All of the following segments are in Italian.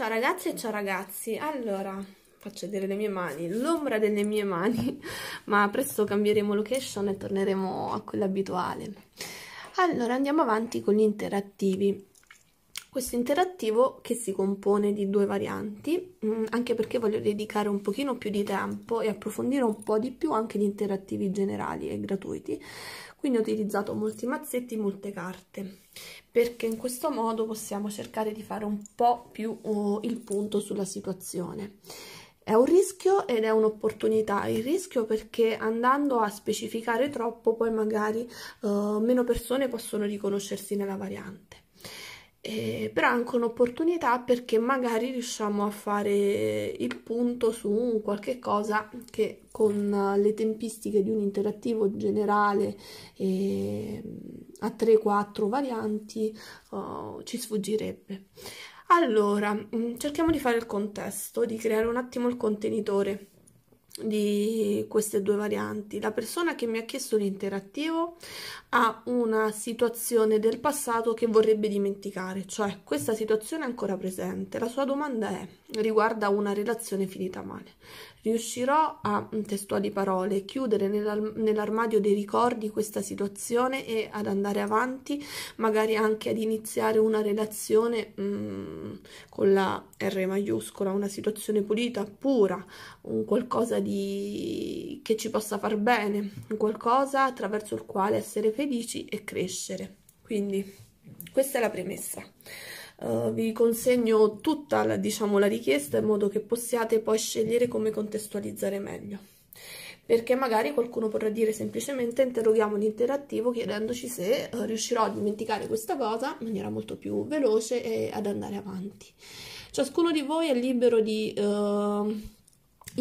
Ciao ragazzi e ciao ragazzi, allora faccio vedere le mie mani, l'ombra delle mie mani, ma presto cambieremo location e torneremo a quella abituale. Allora andiamo avanti con gli interattivi. Questo interattivo che si compone di due varianti, mm, anche perché voglio dedicare un pochino più di tempo e approfondire un po' di più anche gli interattivi generali e gratuiti, quindi ho utilizzato molti mazzetti molte carte perché in questo modo possiamo cercare di fare un po più uh, il punto sulla situazione è un rischio ed è un'opportunità, il rischio perché andando a specificare troppo poi magari uh, meno persone possono riconoscersi nella variante eh, però è anche un'opportunità perché magari riusciamo a fare il punto su un qualche cosa che con eh, le tempistiche di un interattivo generale eh, a 3-4 varianti oh, ci sfuggirebbe. Allora, mm, cerchiamo di fare il contesto, di creare un attimo il contenitore di queste due varianti. La persona che mi ha chiesto l'interattivo a una situazione del passato che vorrebbe dimenticare, cioè questa situazione è ancora presente. La sua domanda è, riguarda una relazione finita male, riuscirò a, testuali parole, chiudere nell'armadio dei ricordi questa situazione e ad andare avanti, magari anche ad iniziare una relazione mm, con la R maiuscola, una situazione pulita, pura, un qualcosa di... che ci possa far bene, un qualcosa attraverso il quale essere felice che e crescere. Quindi questa è la premessa. Uh, vi consegno tutta la, diciamo, la richiesta in modo che possiate poi scegliere come contestualizzare meglio. Perché magari qualcuno potrà dire semplicemente interroghiamo l'interattivo chiedendoci se uh, riuscirò a dimenticare questa cosa in maniera molto più veloce e ad andare avanti. Ciascuno di voi è libero di... Uh,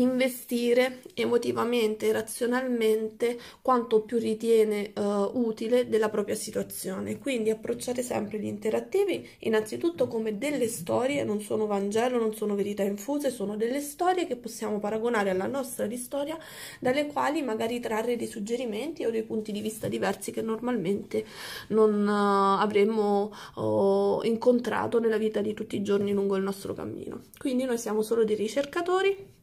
investire emotivamente e razionalmente quanto più ritiene uh, utile della propria situazione. Quindi approcciate sempre gli interattivi innanzitutto come delle storie, non sono Vangelo, non sono verità infuse, sono delle storie che possiamo paragonare alla nostra di storia, dalle quali magari trarre dei suggerimenti o dei punti di vista diversi che normalmente non uh, avremmo uh, incontrato nella vita di tutti i giorni lungo il nostro cammino. Quindi noi siamo solo dei ricercatori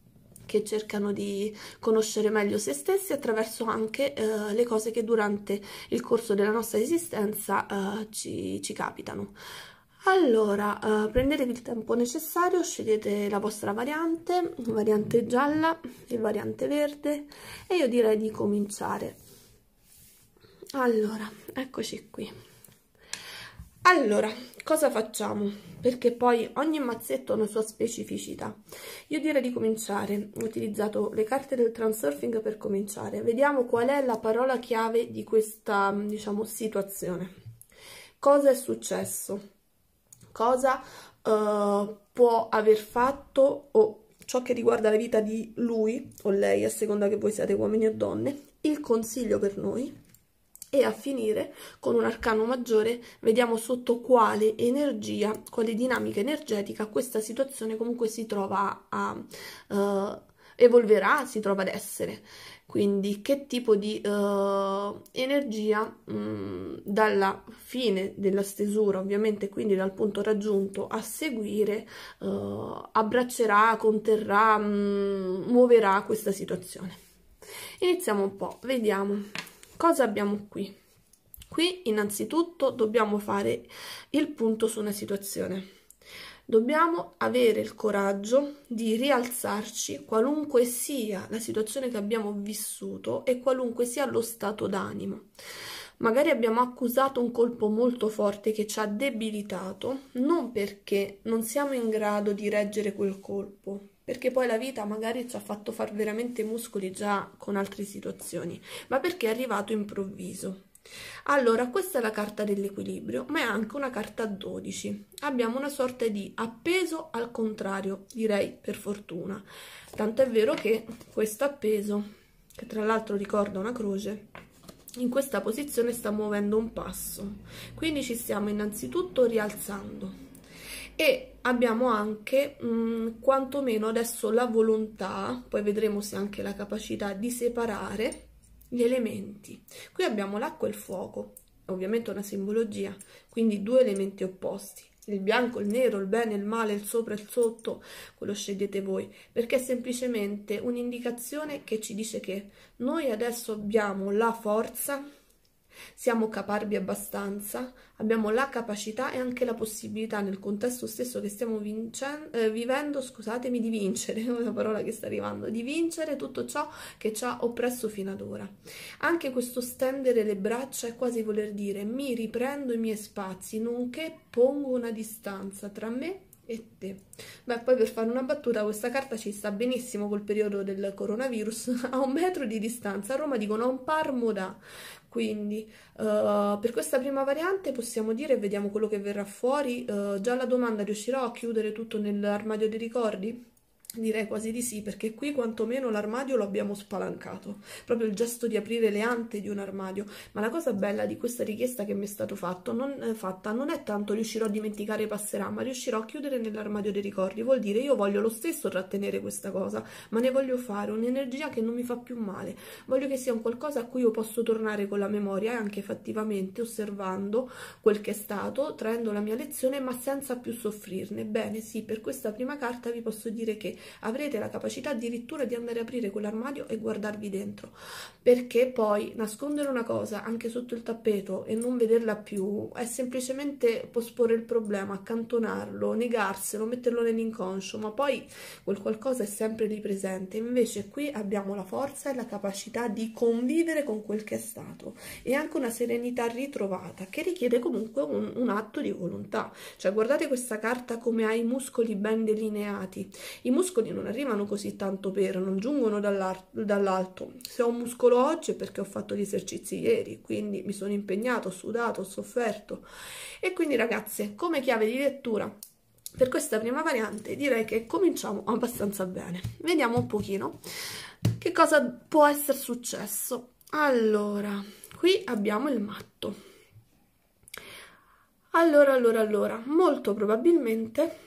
che cercano di conoscere meglio se stessi attraverso anche eh, le cose che durante il corso della nostra esistenza eh, ci, ci, capitano. Allora, eh, prendetevi il tempo necessario, scegliete la vostra variante, variante gialla e variante verde e io direi di cominciare. Allora, eccoci qui allora cosa facciamo perché poi ogni mazzetto ha una sua specificità io direi di cominciare ho utilizzato le carte del transurfing per cominciare vediamo qual è la parola chiave di questa diciamo situazione cosa è successo cosa uh, può aver fatto o ciò che riguarda la vita di lui o lei a seconda che voi siate uomini o donne il consiglio per noi e a finire con un arcano maggiore vediamo sotto quale energia, quale dinamica energetica questa situazione comunque si trova a uh, evolverà, si trova ad essere. Quindi che tipo di uh, energia mh, mm, dalla fine della stesura, ovviamente quindi dal punto raggiunto a seguire, uh, abbraccerà, conterrà, mh, mm, muoverà questa situazione. Iniziamo un po', vediamo. Cosa abbiamo qui? Qui innanzitutto dobbiamo fare il punto su una situazione. Dobbiamo avere il coraggio di rialzarci qualunque sia la situazione che abbiamo vissuto e qualunque sia lo stato d'animo. Magari abbiamo accusato un colpo molto forte che ci ha debilitato, non perché non siamo in grado di reggere quel colpo, perché poi la vita magari ci ha fatto far veramente muscoli già con altre situazioni, ma perché è arrivato improvviso. Allora, questa è la carta dell'equilibrio, ma è anche una carta 12. Abbiamo una sorta di appeso al contrario, direi per fortuna. Tant'è vero che questo appeso, che tra l'altro ricorda una croce, in questa posizione sta muovendo un passo. Quindi ci stiamo innanzitutto rialzando e abbiamo anche mh, mm, quantomeno adesso la volontà, poi vedremo se anche la capacità di separare gli elementi. Qui abbiamo l'acqua e il fuoco, ovviamente una simbologia, quindi due elementi opposti. Il bianco, il nero, il bene, il male, il sopra, il sotto, quello scegliete voi, perché è semplicemente un'indicazione che ci dice che noi adesso abbiamo la forza siamo caparbi abbastanza, abbiamo la capacità e anche la possibilità nel contesto stesso che stiamo eh, vivendo, scusatemi, di vincere, è una parola che sta arrivando, di vincere tutto ciò che ci ha oppresso fino ad ora. Anche questo stendere le braccia è quasi voler dire mi riprendo i miei spazi, nonché pongo una distanza tra me e te. Beh, poi per fare una battuta, questa carta ci sta benissimo col periodo del coronavirus. A un metro di distanza a Roma dicono a un parmo da. Quindi uh, per questa prima variante possiamo dire, vediamo quello che verrà fuori, uh, già la domanda riuscirò a chiudere tutto nell'armadio dei ricordi? Direi quasi di sì, perché qui quantomeno l'armadio lo abbiamo spalancato, proprio il gesto di aprire le ante di un armadio. Ma la cosa bella di questa richiesta che mi è stata fatta non, eh, fatta non è tanto riuscirò a dimenticare passerà, ma riuscirò a chiudere nell'armadio dei ricordi. Vuol dire io voglio lo stesso trattenere questa cosa, ma ne voglio fare un'energia che non mi fa più male. Voglio che sia un qualcosa a cui io posso tornare con la memoria e anche fattivamente osservando quel che è stato, traendo la mia lezione, ma senza più soffrirne. Bene, sì, per questa prima carta vi posso dire che avrete la capacità addirittura di andare a aprire quell'armadio e guardarvi dentro perché poi nascondere una cosa anche sotto il tappeto e non vederla più è semplicemente posporre il problema, accantonarlo, negarselo, metterlo nell'inconscio, ma poi quel qualcosa è sempre lì presente. Invece qui abbiamo la forza e la capacità di convivere con quel che è stato e anche una serenità ritrovata che richiede comunque un, un atto di volontà. Cioè guardate questa carta come ha i muscoli ben delineati. I muscoli muscoli non arrivano così tanto per, non giungono dall'alto. Se ho un muscolo oggi è perché ho fatto gli esercizi ieri, quindi mi sono impegnato, ho sudato, ho sofferto. E quindi ragazze, come chiave di lettura per questa prima variante direi che cominciamo abbastanza bene. Vediamo un pochino che cosa può essere successo. Allora, qui abbiamo il matto. Allora, allora, allora, molto probabilmente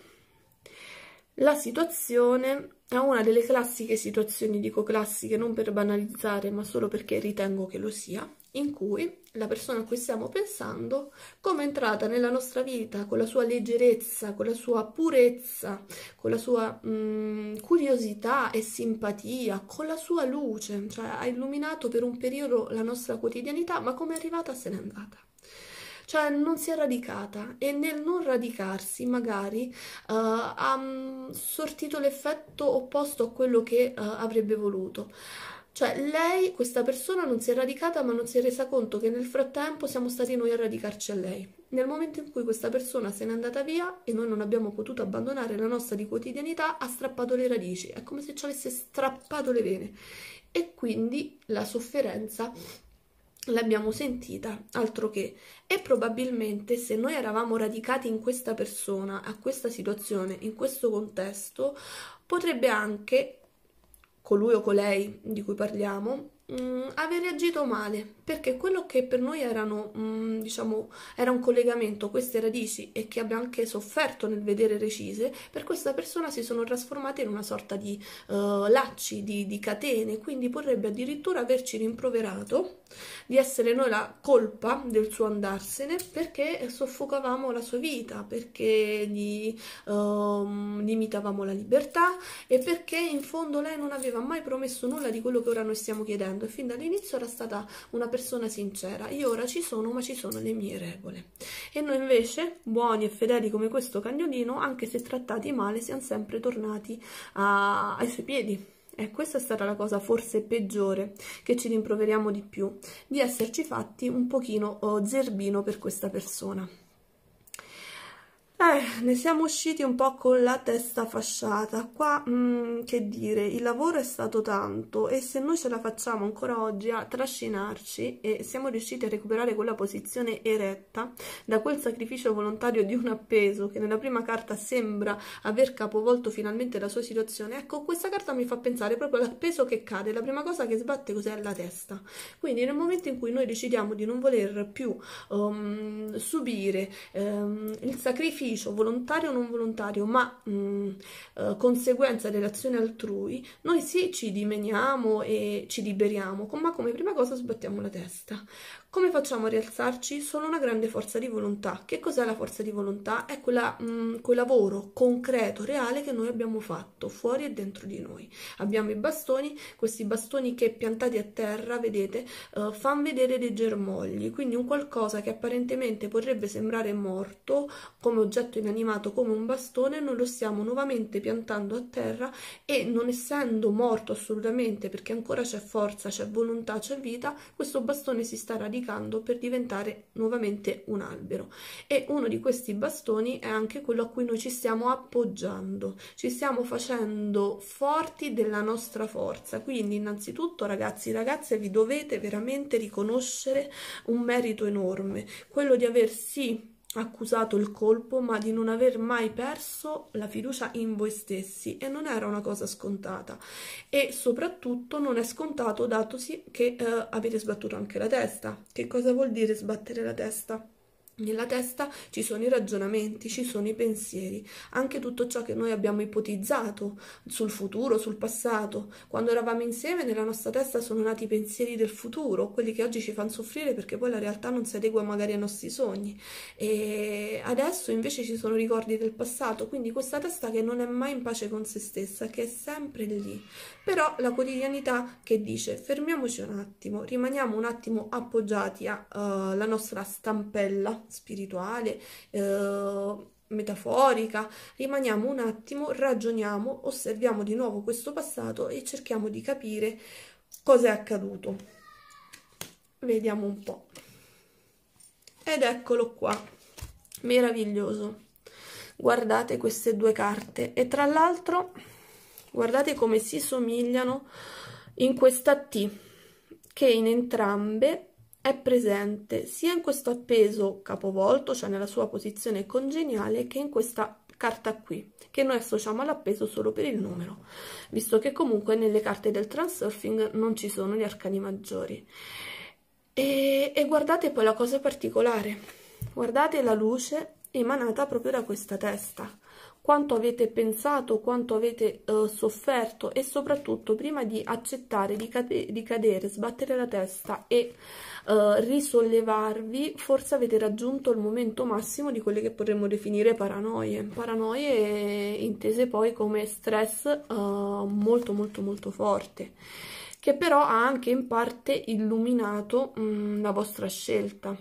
la situazione è una delle classiche situazioni, dico classiche non per banalizzare ma solo perché ritengo che lo sia, in cui la persona a cui stiamo pensando, come è entrata nella nostra vita con la sua leggerezza, con la sua purezza, con la sua mh, mm, curiosità e simpatia, con la sua luce, cioè ha illuminato per un periodo la nostra quotidianità, ma come è arrivata se n'è andata cioè non si è radicata e nel non radicarsi magari uh, ha mm, sortito l'effetto opposto a quello che uh, avrebbe voluto. Cioè, lei, questa persona, non si è radicata, ma non si è resa conto che nel frattempo siamo stati noi a radicarci a lei. Nel momento in cui questa persona se n'è andata via e noi non abbiamo potuto abbandonare la nostra di quotidianità, ha strappato le radici. È come se ci avesse strappato le vene. E quindi la sofferenza l'abbiamo sentita, altro che. E probabilmente se noi eravamo radicati in questa persona, a questa situazione, in questo contesto, potrebbe anche colui o colei di cui parliamo mh, mm, aver reagito male, perché quello che per noi erano, mh, mm, diciamo, era un collegamento, queste radici e che abbia anche sofferto nel vedere recise, per questa persona si sono trasformate in una sorta di uh, lacci, di, di catene, quindi potrebbe addirittura averci rimproverato di essere noi la colpa del suo andarsene perché soffocavamo la sua vita, perché gli um, limitavamo la libertà e perché in fondo lei non aveva mai promesso nulla di quello che ora noi stiamo chiedendo e fin dall'inizio era stata una persona persona sincera. Io ora ci sono, ma ci sono le mie regole. E noi invece, buoni e fedeli come questo cagnolino, anche se trattati male, siamo sempre tornati a... ai suoi piedi. E questa è stata la cosa forse peggiore che ci rimproveriamo di più, di esserci fatti un pochino oh, zerbino per questa persona. Eh, ne siamo usciti un po' con la testa fasciata. Qua, mh, mm, che dire, il lavoro è stato tanto e se noi ce la facciamo ancora oggi a trascinarci e siamo riusciti a recuperare quella posizione eretta da quel sacrificio volontario di un appeso che nella prima carta sembra aver capovolto finalmente la sua situazione, ecco, questa carta mi fa pensare proprio all'appeso che cade. La prima cosa che sbatte cos'è la testa. Quindi nel momento in cui noi decidiamo di non voler più um, subire um, il sacrificio sacrificio volontario o non volontario, ma mh, mm, eh, conseguenza dell'azione altrui, noi sì ci dimeniamo e ci liberiamo, ma come prima cosa sbattiamo la testa. Come facciamo a rialzarci? Solo una grande forza di volontà. Che cos'è la forza di volontà? È quella, mh, mm, quel lavoro concreto, reale che noi abbiamo fatto fuori e dentro di noi. Abbiamo i bastoni, questi bastoni che piantati a terra, vedete, uh, eh, fanno vedere dei germogli, quindi un qualcosa che apparentemente potrebbe sembrare morto come oggetto inanimato, come un bastone, noi lo stiamo nuovamente piantando a terra e non essendo morto assolutamente perché ancora c'è forza, c'è volontà, c'è vita, questo bastone si sta radicando radicando per diventare nuovamente un albero e uno di questi bastoni è anche quello a cui noi ci stiamo appoggiando ci stiamo facendo forti della nostra forza quindi innanzitutto ragazzi e ragazze vi dovete veramente riconoscere un merito enorme quello di aver sì accusato il colpo, ma di non aver mai perso la fiducia in voi stessi e non era una cosa scontata e soprattutto non è scontato datosi che eh, avete sbattuto anche la testa. Che cosa vuol dire sbattere la testa? Nella testa ci sono i ragionamenti, ci sono i pensieri, anche tutto ciò che noi abbiamo ipotizzato sul futuro, sul passato. Quando eravamo insieme nella nostra testa sono nati i pensieri del futuro, quelli che oggi ci fanno soffrire perché poi la realtà non si adegua magari ai nostri sogni. E adesso invece ci sono ricordi del passato, quindi questa testa che non è mai in pace con se stessa, che è sempre lì, però la quotidianità che dice fermiamoci un attimo, rimaniamo un attimo appoggiati alla eh, uh, nostra stampella spirituale, uh, metaforica, rimaniamo un attimo, ragioniamo, osserviamo di nuovo questo passato e cerchiamo di capire cosa è accaduto. Vediamo un po'. Ed eccolo qua, meraviglioso. Guardate queste due carte e tra l'altro guardate come si somigliano in questa T che in entrambe è presente sia in questo appeso capovolto, cioè nella sua posizione congeniale, che in questa carta qui, che noi associamo all'appeso solo per il numero, visto che comunque nelle carte del transurfing non ci sono gli arcani maggiori. E, e guardate poi la cosa particolare, guardate la luce emanata proprio da questa testa, quanto avete pensato, quanto avete eh, sofferto e soprattutto prima di accettare di, cade di cadere, sbattere la testa e eh, risollevarvi, forse avete raggiunto il momento massimo di quelle che potremmo definire paranoie, paranoie intese poi come stress eh, molto molto molto forte che però ha anche in parte illuminato mh, mm, la vostra scelta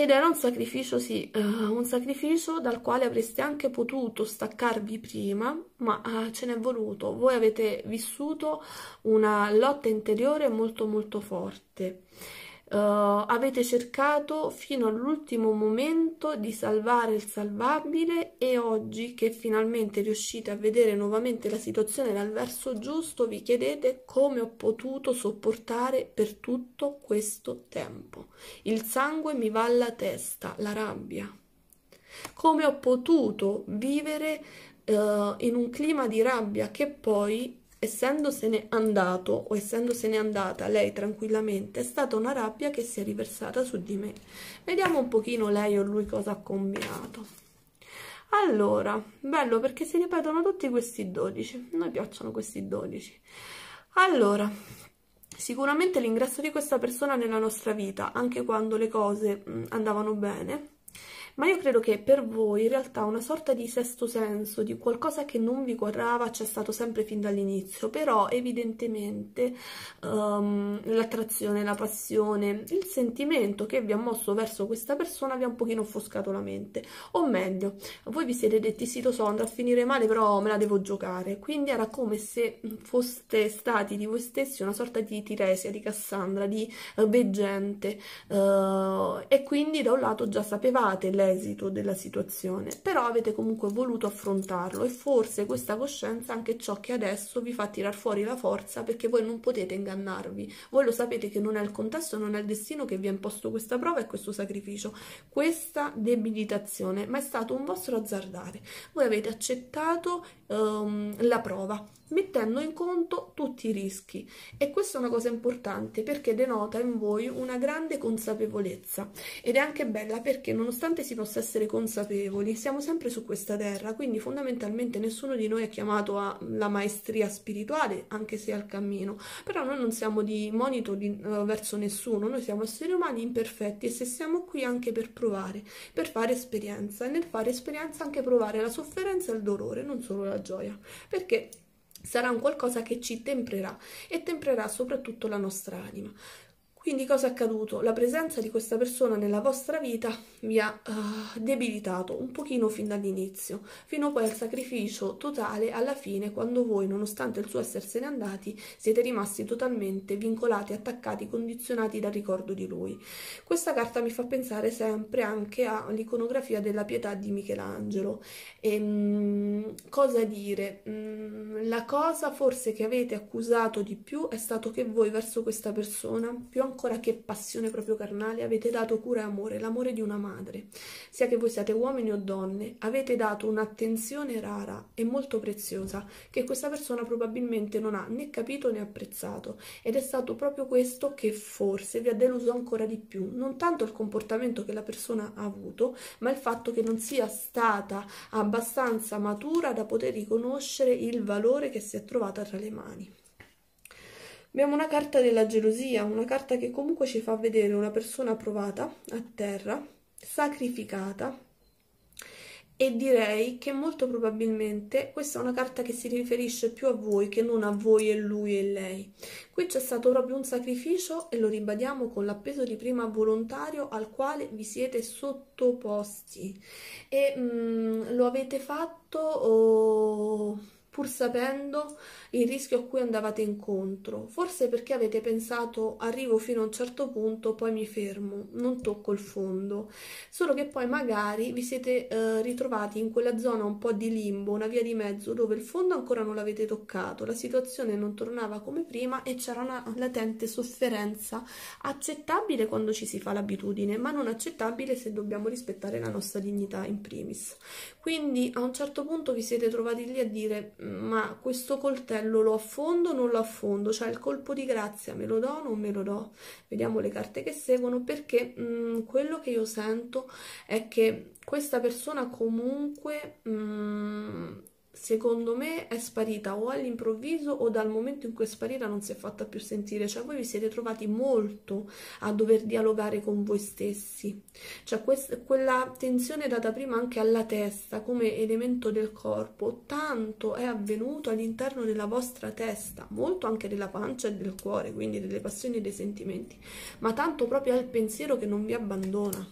ed era un sacrificio, sì, uh, un sacrificio dal quale avreste anche potuto staccarvi prima, ma uh, ce n'è voluto. Voi avete vissuto una lotta interiore molto molto forte. Uh, avete cercato fino all'ultimo momento di salvare il salvabile e oggi che finalmente riuscite a vedere nuovamente la situazione dal verso giusto vi chiedete come ho potuto sopportare per tutto questo tempo. Il sangue mi va alla testa, la rabbia. Come ho potuto vivere uh, in un clima di rabbia che poi essendosene andato o essendosene andata lei tranquillamente, è stata una rabbia che si è riversata su di me. Vediamo un pochino lei o lui cosa ha combinato. Allora, bello perché si ripetono tutti questi 12, a noi piacciono questi 12. Allora, sicuramente l'ingresso di questa persona nella nostra vita, anche quando le cose mm, andavano bene, ma io credo che per voi in realtà una sorta di sesto senso, di qualcosa che non vi guardava c'è stato sempre fin dall'inizio, però evidentemente um, l'attrazione, la passione, il sentimento che vi ha mosso verso questa persona vi ha un pochino offuscato la mente, o meglio, voi vi siete detti sì lo so andrà a finire male però me la devo giocare, quindi era come se foste stati di voi stessi una sorta di Tiresia, di Cassandra, di eh, veggente uh, e quindi da un lato già sapevate le l'esito della situazione, però avete comunque voluto affrontarlo e forse questa coscienza è anche ciò che adesso vi fa tirar fuori la forza perché voi non potete ingannarvi, voi lo sapete che non è il contesto, non è il destino che vi ha imposto questa prova e questo sacrificio, questa debilitazione, ma è stato un vostro azzardare, voi avete accettato um, la prova mettendo in conto tutti i rischi e questa è una cosa importante perché denota in voi una grande consapevolezza ed è anche bella perché nonostante si possa essere consapevoli siamo sempre su questa terra quindi fondamentalmente nessuno di noi è chiamato alla maestria spirituale anche se al cammino però noi non siamo di monito di, uh, verso nessuno noi siamo esseri umani imperfetti e se siamo qui anche per provare per fare esperienza e nel fare esperienza anche provare la sofferenza e il dolore non solo la gioia perché sarà un qualcosa che ci temprerà e temprerà soprattutto la nostra anima. Quindi cosa è accaduto? La presenza di questa persona nella vostra vita vi ha uh, debilitato un pochino fin dall'inizio, fino poi al sacrificio totale alla fine quando voi, nonostante il suo essersene andati, siete rimasti totalmente vincolati, attaccati, condizionati dal ricordo di lui. Questa carta mi fa pensare sempre anche all'iconografia della pietà di Michelangelo. E, ehm, mh, cosa dire? Mh, mm, la cosa forse che avete accusato di più è stato che voi verso questa persona, più ancora, ancora che passione proprio carnale, avete dato cura e amore, l'amore di una madre. Sia che voi siate uomini o donne, avete dato un'attenzione rara e molto preziosa che questa persona probabilmente non ha né capito né apprezzato ed è stato proprio questo che forse vi ha deluso ancora di più, non tanto il comportamento che la persona ha avuto, ma il fatto che non sia stata abbastanza matura da poter riconoscere il valore che si è trovata tra le mani. Abbiamo una carta della gelosia, una carta che comunque ci fa vedere una persona provata a terra, sacrificata e direi che molto probabilmente questa è una carta che si riferisce più a voi che non a voi e lui e lei. Qui c'è stato proprio un sacrificio e lo ribadiamo con l'appeso di prima volontario al quale vi siete sottoposti e mm, lo avete fatto... Oh, pur sapendo il rischio a cui andavate incontro, forse perché avete pensato arrivo fino a un certo punto, poi mi fermo, non tocco il fondo, solo che poi magari vi siete eh, ritrovati in quella zona un po' di limbo, una via di mezzo dove il fondo ancora non l'avete toccato, la situazione non tornava come prima e c'era una latente sofferenza accettabile quando ci si fa l'abitudine, ma non accettabile se dobbiamo rispettare la nostra dignità in primis. Quindi a un certo punto vi siete trovati lì a dire ma questo coltello uccello cioè, lo affondo o non lo affondo, cioè il colpo di grazia me lo do o non me lo do. Vediamo le carte che seguono perché mh, mm, quello che io sento è che questa persona comunque mh, mm, secondo me è sparita o all'improvviso o dal momento in cui è sparita non si è fatta più sentire, cioè voi vi siete trovati molto a dover dialogare con voi stessi, cioè questa, quella tensione data prima anche alla testa come elemento del corpo, tanto è avvenuto all'interno della vostra testa, molto anche della pancia e del cuore, quindi delle passioni e dei sentimenti, ma tanto proprio al pensiero che non vi abbandona.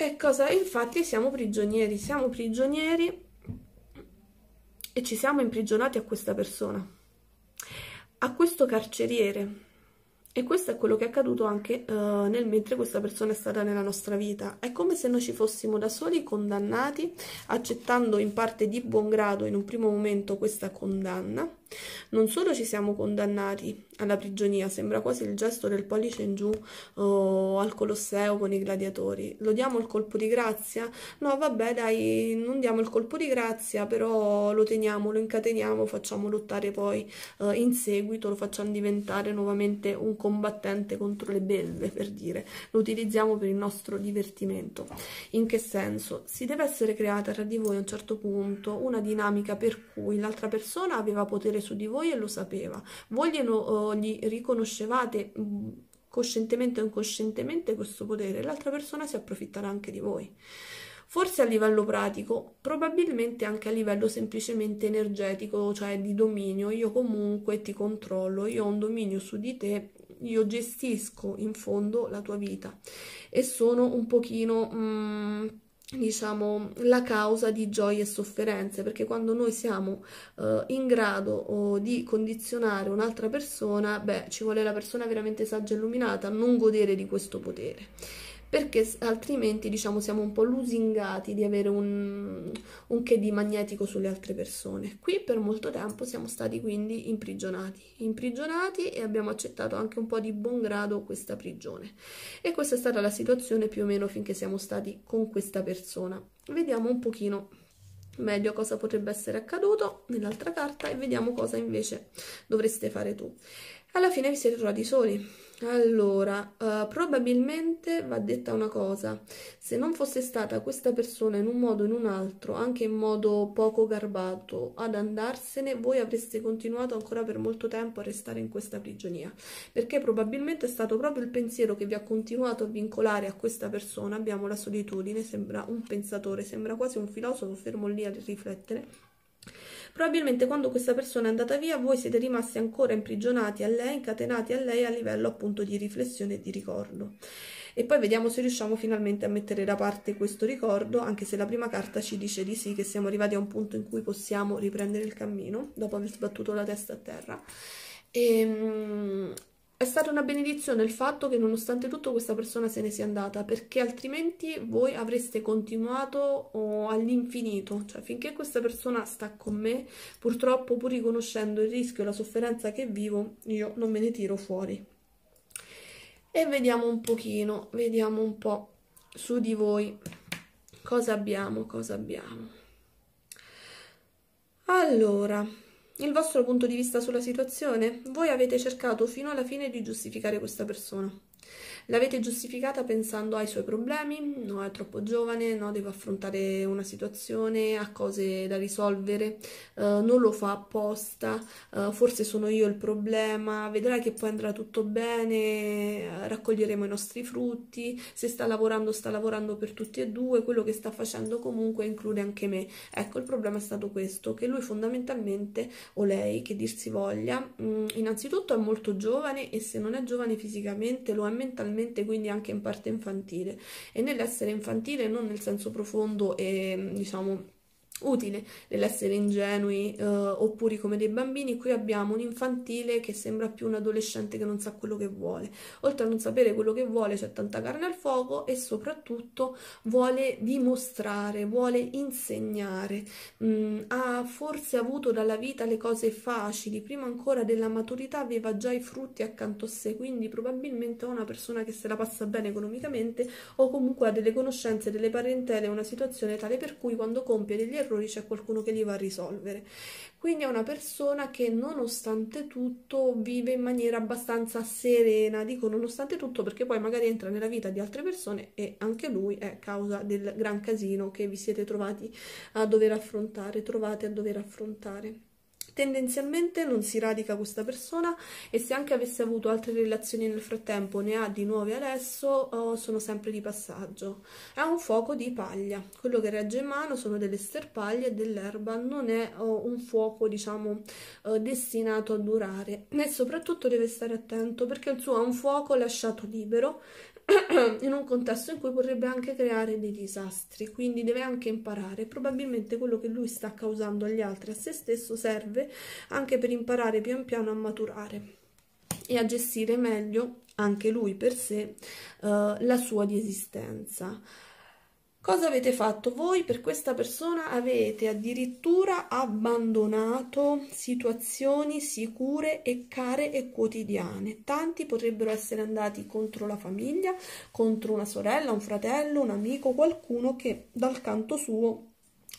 E cosa? Infatti siamo prigionieri, siamo prigionieri e ci siamo imprigionati a questa persona, a questo carceriere. E questo è quello che è accaduto anche eh, nel mentre questa persona è stata nella nostra vita. È come se noi ci fossimo da soli condannati, accettando in parte di buon grado in un primo momento questa condanna, non solo ci siamo condannati alla prigionia, sembra quasi il gesto del pollice in giù oh, al Colosseo con i gladiatori. Lo diamo il colpo di grazia? No, vabbè, dai, non diamo il colpo di grazia, però lo teniamo, lo incateniamo, facciamo lottare poi eh, in seguito, lo facciamo diventare nuovamente un combattente contro le belve, per dire. Lo utilizziamo per il nostro divertimento. In che senso? Si deve essere creata tra di voi a un certo punto una dinamica per cui l'altra persona aveva potere potere su di voi e lo sapeva. Voi glielo, eh, gli riconoscevate mm, coscientemente o inconscientemente questo potere, l'altra persona si approfitterà anche di voi. Forse a livello pratico, probabilmente anche a livello semplicemente energetico, cioè di dominio, io comunque ti controllo, io ho un dominio su di te, io gestisco in fondo la tua vita e sono un pochino... Mm, diciamo, la causa di gioie e sofferenze, perché quando noi siamo uh, in grado oh, di condizionare un'altra persona, beh, ci vuole la persona veramente saggia e illuminata a non godere di questo potere perché altrimenti diciamo siamo un po' lusingati di avere un, un che di magnetico sulle altre persone. Qui per molto tempo siamo stati quindi imprigionati, imprigionati e abbiamo accettato anche un po' di buon grado questa prigione. E questa è stata la situazione più o meno finché siamo stati con questa persona. Vediamo un pochino meglio cosa potrebbe essere accaduto nell'altra carta e vediamo cosa invece dovreste fare tu. Alla fine vi siete trovati soli, allora, uh, probabilmente va detta una cosa, se non fosse stata questa persona in un modo o in un altro, anche in modo poco garbato, ad andarsene, voi avreste continuato ancora per molto tempo a restare in questa prigionia, perché probabilmente è stato proprio il pensiero che vi ha continuato a vincolare a questa persona, abbiamo la solitudine, sembra un pensatore, sembra quasi un filosofo, fermo lì a riflettere, Probabilmente quando questa persona è andata via voi siete rimasti ancora imprigionati a lei, incatenati a lei a livello appunto di riflessione e di ricordo. E poi vediamo se riusciamo finalmente a mettere da parte questo ricordo, anche se la prima carta ci dice di sì, che siamo arrivati a un punto in cui possiamo riprendere il cammino dopo aver sbattuto la testa a terra. E, ehm, è stata una benedizione il fatto che nonostante tutto questa persona se ne sia andata, perché altrimenti voi avreste continuato oh, all'infinito, cioè finché questa persona sta con me, purtroppo pur riconoscendo il rischio e la sofferenza che vivo, io non me ne tiro fuori. E vediamo un pochino, vediamo un po' su di voi cosa abbiamo, cosa abbiamo. Allora, il vostro punto di vista sulla situazione? Voi avete cercato fino alla fine di giustificare questa persona. L'avete giustificata pensando ai suoi problemi? No, è troppo giovane, no, deve affrontare una situazione, ha cose da risolvere, uh, non lo fa apposta, uh, forse sono io il problema, vedrai che poi andrà tutto bene, eh, raccoglieremo i nostri frutti, se sta lavorando sta lavorando per tutti e due, quello che sta facendo comunque include anche me. Ecco, il problema è stato questo, che lui fondamentalmente, o lei, che dir si voglia, mh, mm, innanzitutto è molto giovane e se non è giovane fisicamente lo è mentalmente probabilmente quindi anche in parte infantile e nell'essere infantile non nel senso profondo e diciamo utile nell'essere ingenui eh, oppure come dei bambini. Qui abbiamo un infantile che sembra più un adolescente che non sa quello che vuole. Oltre a non sapere quello che vuole, c'è tanta carne al fuoco e soprattutto vuole dimostrare, vuole insegnare. Mm, ha forse avuto dalla vita le cose facili, prima ancora della maturità aveva già i frutti accanto a sé, quindi probabilmente è una persona che se la passa bene economicamente o comunque ha delle conoscenze, delle parentele, una situazione tale per cui quando compie degli errori errori c'è qualcuno che li va a risolvere. Quindi è una persona che nonostante tutto vive in maniera abbastanza serena, dico nonostante tutto perché poi magari entra nella vita di altre persone e anche lui è causa del gran casino che vi siete trovati a dover affrontare, trovate a dover affrontare tendenzialmente non si radica questa persona e se anche avesse avuto altre relazioni nel frattempo, ne ha di nuove adesso, oh, sono sempre di passaggio. è un fuoco di paglia, quello che regge in mano sono delle sterpaglie e dell'erba, non è oh, un fuoco diciamo eh, destinato a durare e soprattutto deve stare attento perché il suo è un fuoco lasciato libero in un contesto in cui potrebbe anche creare dei disastri, quindi deve anche imparare. Probabilmente quello che lui sta causando agli altri, a se stesso, serve anche per imparare pian piano a maturare e a gestire meglio anche lui per sé eh, la sua di esistenza. Cosa avete fatto voi per questa persona? Avete addirittura abbandonato situazioni sicure e care e quotidiane. Tanti potrebbero essere andati contro la famiglia, contro una sorella, un fratello, un amico, qualcuno che dal canto suo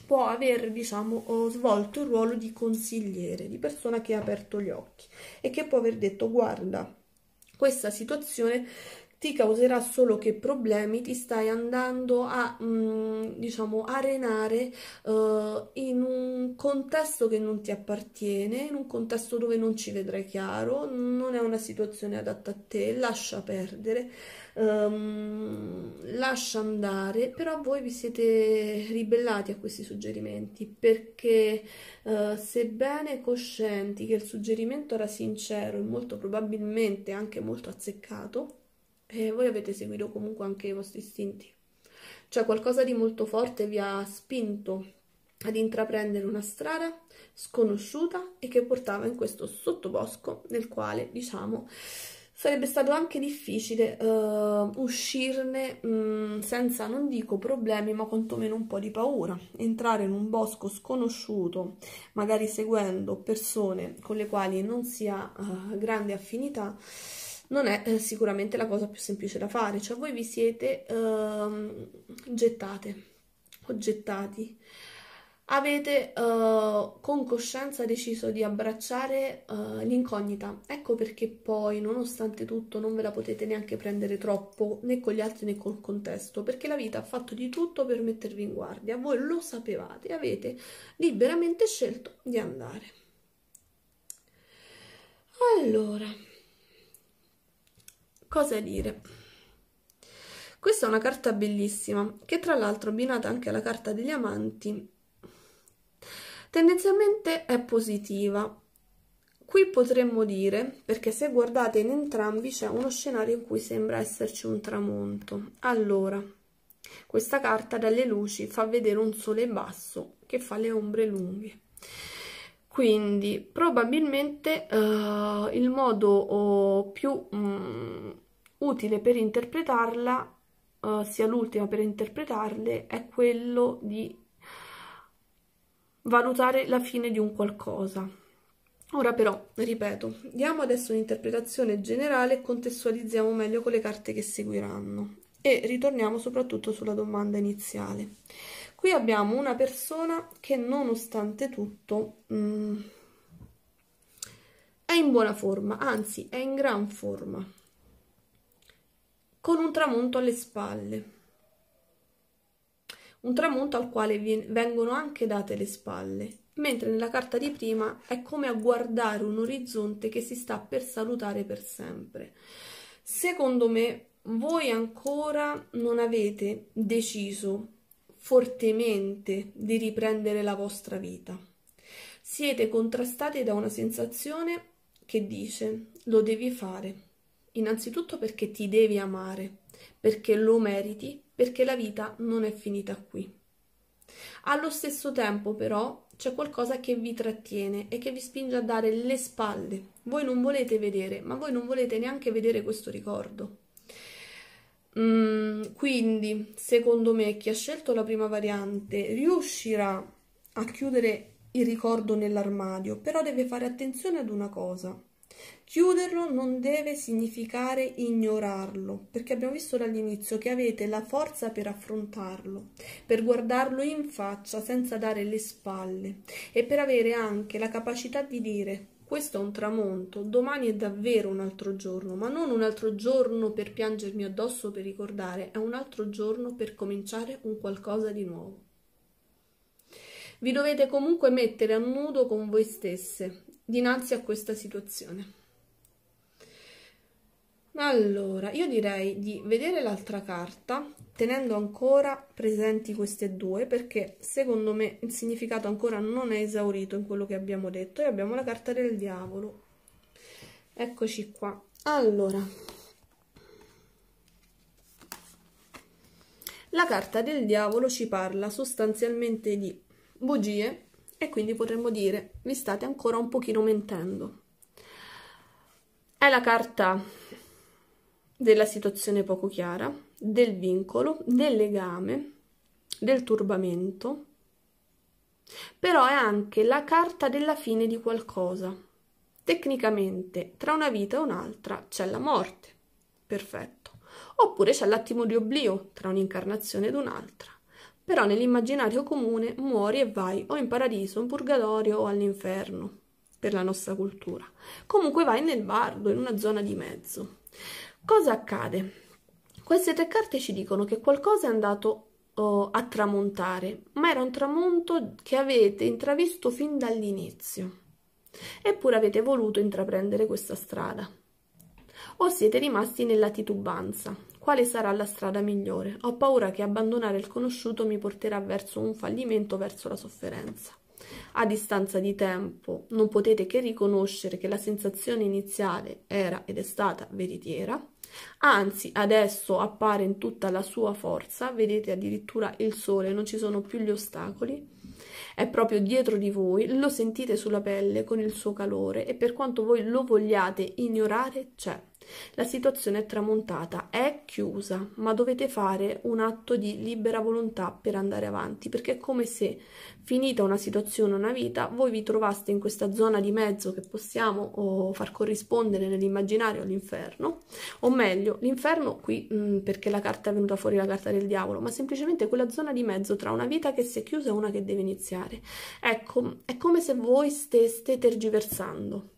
può aver diciamo, eh, svolto il ruolo di consigliere, di persona che ha aperto gli occhi e che può aver detto guarda questa situazione ti causerà solo che problemi ti stai andando a mh, mm, diciamo arenare uh, in un contesto che non ti appartiene in un contesto dove non ci vedrai chiaro non è una situazione adatta a te lascia perdere um, lascia andare però voi vi siete ribellati a questi suggerimenti perché uh, sebbene coscienti che il suggerimento era sincero e molto probabilmente anche molto azzeccato e voi avete seguito comunque anche i vostri istinti. Cioè qualcosa di molto forte vi ha spinto ad intraprendere una strada sconosciuta e che portava in questo sottobosco nel quale, diciamo, sarebbe stato anche difficile uh, uscirne mh, mm, senza, non dico problemi, ma quantomeno un po' di paura. Entrare in un bosco sconosciuto, magari seguendo persone con le quali non si ha uh, grande affinità, non è eh, sicuramente la cosa più semplice da fare, cioè voi vi siete eh, gettate o gettati, avete eh, con coscienza deciso di abbracciare eh, l'incognita, ecco perché poi nonostante tutto non ve la potete neanche prendere troppo né con gli altri né col contesto, perché la vita ha fatto di tutto per mettervi in guardia, voi lo sapevate avete liberamente scelto di andare. Allora, Cosa dire? Questa è una carta bellissima, che tra l'altro abbinata anche alla carta degli amanti, tendenzialmente è positiva. Qui potremmo dire, perché se guardate in entrambi c'è uno scenario in cui sembra esserci un tramonto. Allora, questa carta dalle luci fa vedere un sole basso che fa le ombre lunghe. Quindi probabilmente uh, il modo uh, più um, utile per interpretarla, uh, sia l'ultima per interpretarle, è quello di valutare la fine di un qualcosa. Ora però, ripeto, diamo adesso un'interpretazione generale e contestualizziamo meglio con le carte che seguiranno e ritorniamo soprattutto sulla domanda iniziale. Qui abbiamo una persona che nonostante tutto mh, mm, è in buona forma, anzi è in gran forma, con un tramonto alle spalle. Un tramonto al quale vengono anche date le spalle, mentre nella carta di prima è come a guardare un orizzonte che si sta per salutare per sempre. Secondo me voi ancora non avete deciso fortemente di riprendere la vostra vita. Siete contrastati da una sensazione che dice lo devi fare, innanzitutto perché ti devi amare, perché lo meriti, perché la vita non è finita qui. Allo stesso tempo però c'è qualcosa che vi trattiene e che vi spinge a dare le spalle. Voi non volete vedere, ma voi non volete neanche vedere questo ricordo. Mm, quindi, secondo me, chi ha scelto la prima variante riuscirà a chiudere il ricordo nell'armadio, però deve fare attenzione ad una cosa. Chiuderlo non deve significare ignorarlo, perché abbiamo visto dall'inizio che avete la forza per affrontarlo, per guardarlo in faccia senza dare le spalle e per avere anche la capacità di dire questo è un tramonto, domani è davvero un altro giorno, ma non un altro giorno per piangermi addosso per ricordare, è un altro giorno per cominciare un qualcosa di nuovo. Vi dovete comunque mettere a nudo con voi stesse dinanzi a questa situazione. Allora, io direi di vedere l'altra carta tenendo ancora presenti queste due perché secondo me il significato ancora non è esaurito in quello che abbiamo detto e abbiamo la carta del diavolo eccoci qua allora la carta del diavolo ci parla sostanzialmente di bugie e quindi potremmo dire vi state ancora un pochino mentendo è la carta della situazione poco chiara del vincolo, del legame, del turbamento, però è anche la carta della fine di qualcosa. Tecnicamente, tra una vita e un'altra c'è la morte. Perfetto. Oppure c'è l'attimo di oblio tra un'incarnazione ed un'altra. Però nell'immaginario comune muori e vai o in paradiso, in purgatorio o all'inferno, per la nostra cultura. Comunque vai nel bardo, in una zona di mezzo. Cosa accade? Queste tre carte ci dicono che qualcosa è andato oh, a tramontare, ma era un tramonto che avete intravisto fin dall'inizio. Eppure avete voluto intraprendere questa strada. O siete rimasti nella titubanza. Quale sarà la strada migliore? Ho paura che abbandonare il conosciuto mi porterà verso un fallimento, verso la sofferenza. A distanza di tempo non potete che riconoscere che la sensazione iniziale era ed è stata veritiera Anzi, adesso appare in tutta la sua forza, vedete addirittura il sole, non ci sono più gli ostacoli, è proprio dietro di voi, lo sentite sulla pelle con il suo calore e per quanto voi lo vogliate ignorare, c'è. La situazione è tramontata, è chiusa, ma dovete fare un atto di libera volontà per andare avanti, perché è come se finita una situazione, una vita, voi vi trovaste in questa zona di mezzo che possiamo oh, far corrispondere nell'immaginario all'inferno, o meglio, l'inferno qui mh, mm, perché la carta è venuta fuori la carta del diavolo, ma semplicemente quella zona di mezzo tra una vita che si è chiusa e una che deve iniziare. Ecco, è come se voi steste tergiversando.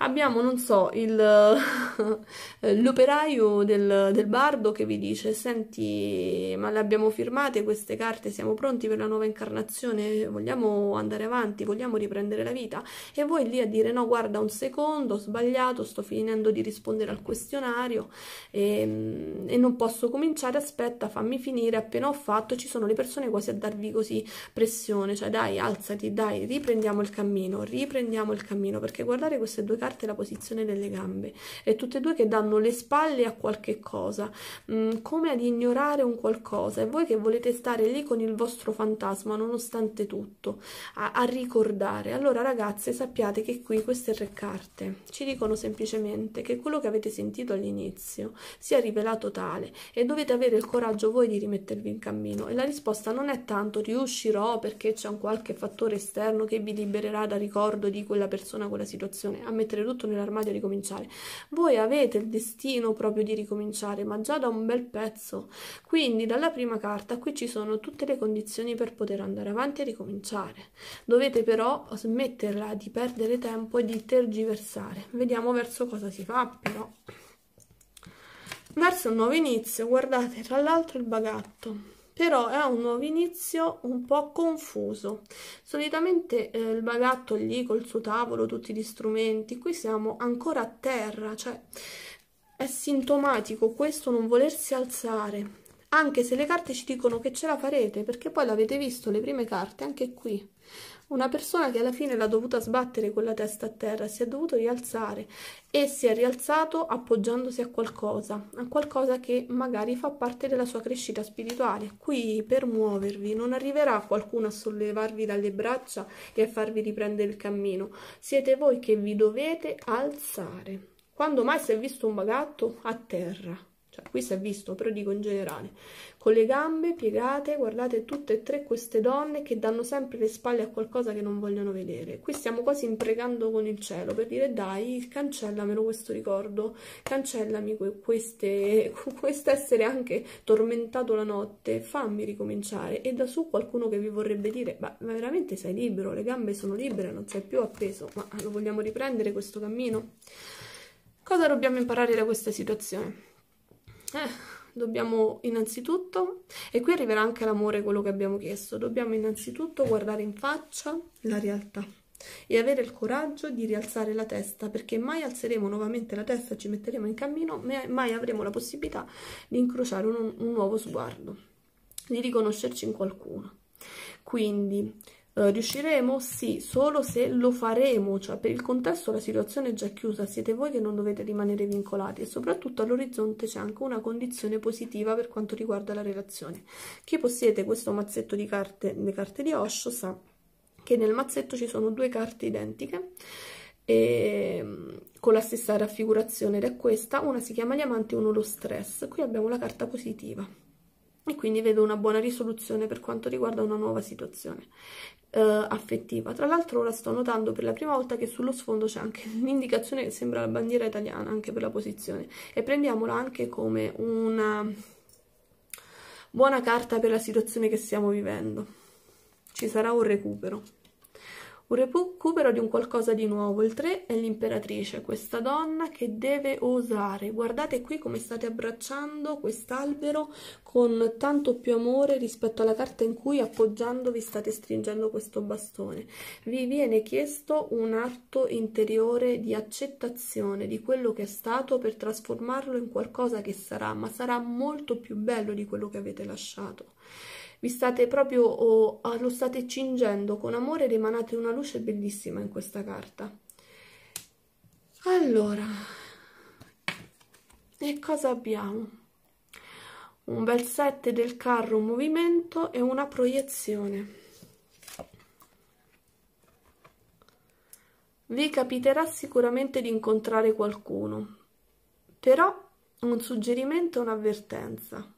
Abbiamo, non so, l'operaio del, del, bardo che vi dice: Senti, ma le abbiamo firmate queste carte, siamo pronti per la nuova incarnazione? vogliamo andare avanti, vogliamo riprendere la vita e voi lì a dire no guarda un secondo, ho sbagliato, sto finendo di rispondere al questionario e, ehm, e non posso cominciare, aspetta fammi finire, appena ho fatto ci sono le persone quasi a darvi così pressione, cioè dai alzati, dai riprendiamo il cammino, riprendiamo il cammino perché guardate queste due carte la posizione delle gambe e tutte e due che danno le spalle a qualche cosa, mh, mm, come ad ignorare un qualcosa e voi che volete stare lì con il vostro fantasma nonostante tutto tutto, a, a ricordare. Allora ragazze sappiate che qui queste tre carte ci dicono semplicemente che quello che avete sentito all'inizio si è rivelato tale e dovete avere il coraggio voi di rimettervi in cammino e la risposta non è tanto riuscirò perché c'è un qualche fattore esterno che vi libererà dal ricordo di quella persona, quella situazione, a mettere tutto nell'armadio e ricominciare. Voi avete il destino proprio di ricominciare, ma già da un bel pezzo. Quindi dalla prima carta qui ci sono tutte le condizioni per poter andare avanti e ricominciare cominciare. Dovete però smetterla di perdere tempo e di tergiversare. Vediamo verso cosa si fa però. Verso un nuovo inizio, guardate tra l'altro il bagatto, però è un nuovo inizio un po' confuso. Solitamente eh, il bagatto lì col suo tavolo, tutti gli strumenti, qui siamo ancora a terra, cioè è sintomatico questo non volersi alzare anche se le carte ci dicono che ce la farete perché poi l'avete visto le prime carte anche qui una persona che alla fine l'ha dovuta sbattere con la testa a terra si è dovuto rialzare e si è rialzato appoggiandosi a qualcosa a qualcosa che magari fa parte della sua crescita spirituale qui per muovervi non arriverà qualcuno a sollevarvi dalle braccia e a farvi riprendere il cammino siete voi che vi dovete alzare quando mai si è visto un bagatto a terra cioè, qui si è visto, però dico in generale, con le gambe piegate, guardate tutte e tre queste donne che danno sempre le spalle a qualcosa che non vogliono vedere. Qui stiamo quasi impregando con il cielo per dire dai, cancellamelo questo ricordo, cancellami queste, quest'essere anche tormentato la notte, fammi ricominciare. E da su qualcuno che vi vorrebbe dire, ma veramente sei libero, le gambe sono libere, non sei più appeso, ma lo vogliamo riprendere questo cammino? Cosa dobbiamo imparare da questa situazione? Eh, dobbiamo innanzitutto, e qui arriverà anche l'amore, quello che abbiamo chiesto, dobbiamo innanzitutto guardare in faccia la realtà e avere il coraggio di rialzare la testa perché mai alzeremo nuovamente la testa, ci metteremo in cammino, mai avremo la possibilità di incrociare un, un nuovo sguardo, di riconoscerci in qualcuno. Quindi eh, riusciremo? Sì, solo se lo faremo, cioè per il contesto la situazione è già chiusa, siete voi che non dovete rimanere vincolati e soprattutto all'orizzonte c'è anche una condizione positiva per quanto riguarda la relazione. Chi possiede questo mazzetto di carte, le carte di Osho, sa che nel mazzetto ci sono due carte identiche e, ehm, con la stessa raffigurazione ed è questa, una si chiama gli amanti e uno lo stress, qui abbiamo la carta positiva e quindi vedo una buona risoluzione per quanto riguarda una nuova situazione eh, affettiva. Tra l'altro ora sto notando per la prima volta che sullo sfondo c'è anche un'indicazione che sembra la bandiera italiana, anche per la posizione, e prendiamola anche come una buona carta per la situazione che stiamo vivendo. Ci sarà un recupero. Un recupero di un qualcosa di nuovo. Il 3 è l'imperatrice, questa donna che deve osare. Guardate qui come state abbracciando quest'albero con tanto più amore rispetto alla carta in cui appoggiandovi state stringendo questo bastone. Vi viene chiesto un atto interiore di accettazione di quello che è stato per trasformarlo in qualcosa che sarà, ma sarà molto più bello di quello che avete lasciato vi state proprio o oh, lo state cingendo con amore ed emanate una luce bellissima in questa carta allora e cosa abbiamo? un bel set del carro un movimento e una proiezione vi capiterà sicuramente di incontrare qualcuno però un suggerimento e un'avvertenza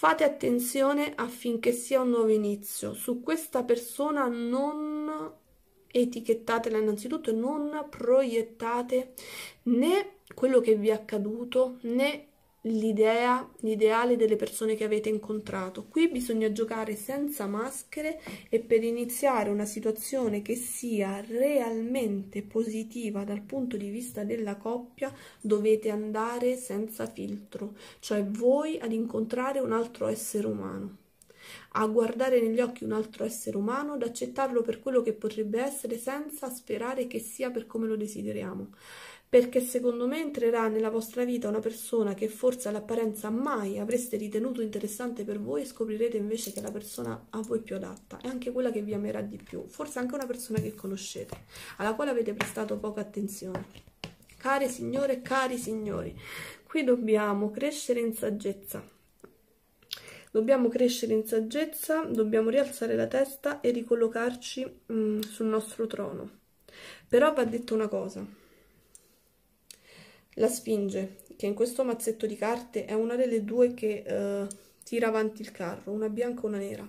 Fate attenzione affinché sia un nuovo inizio. Su questa persona non etichettatela innanzitutto, non proiettate né quello che vi è accaduto né l'idea, l'ideale delle persone che avete incontrato. Qui bisogna giocare senza maschere e per iniziare una situazione che sia realmente positiva dal punto di vista della coppia dovete andare senza filtro, cioè voi ad incontrare un altro essere umano a guardare negli occhi un altro essere umano, ad accettarlo per quello che potrebbe essere senza sperare che sia per come lo desideriamo perché secondo me entrerà nella vostra vita una persona che forse all'apparenza mai avreste ritenuto interessante per voi e scoprirete invece che è la persona a voi più adatta, è anche quella che vi amerà di più, forse anche una persona che conoscete, alla quale avete prestato poca attenzione. cari signore, cari signori, qui dobbiamo crescere in saggezza. Dobbiamo crescere in saggezza, dobbiamo rialzare la testa e ricollocarci mh, mm, sul nostro trono. Però va detto una cosa, la Sfinge, che in questo mazzetto di carte è una delle due che eh, tira avanti il carro, una bianca e una nera.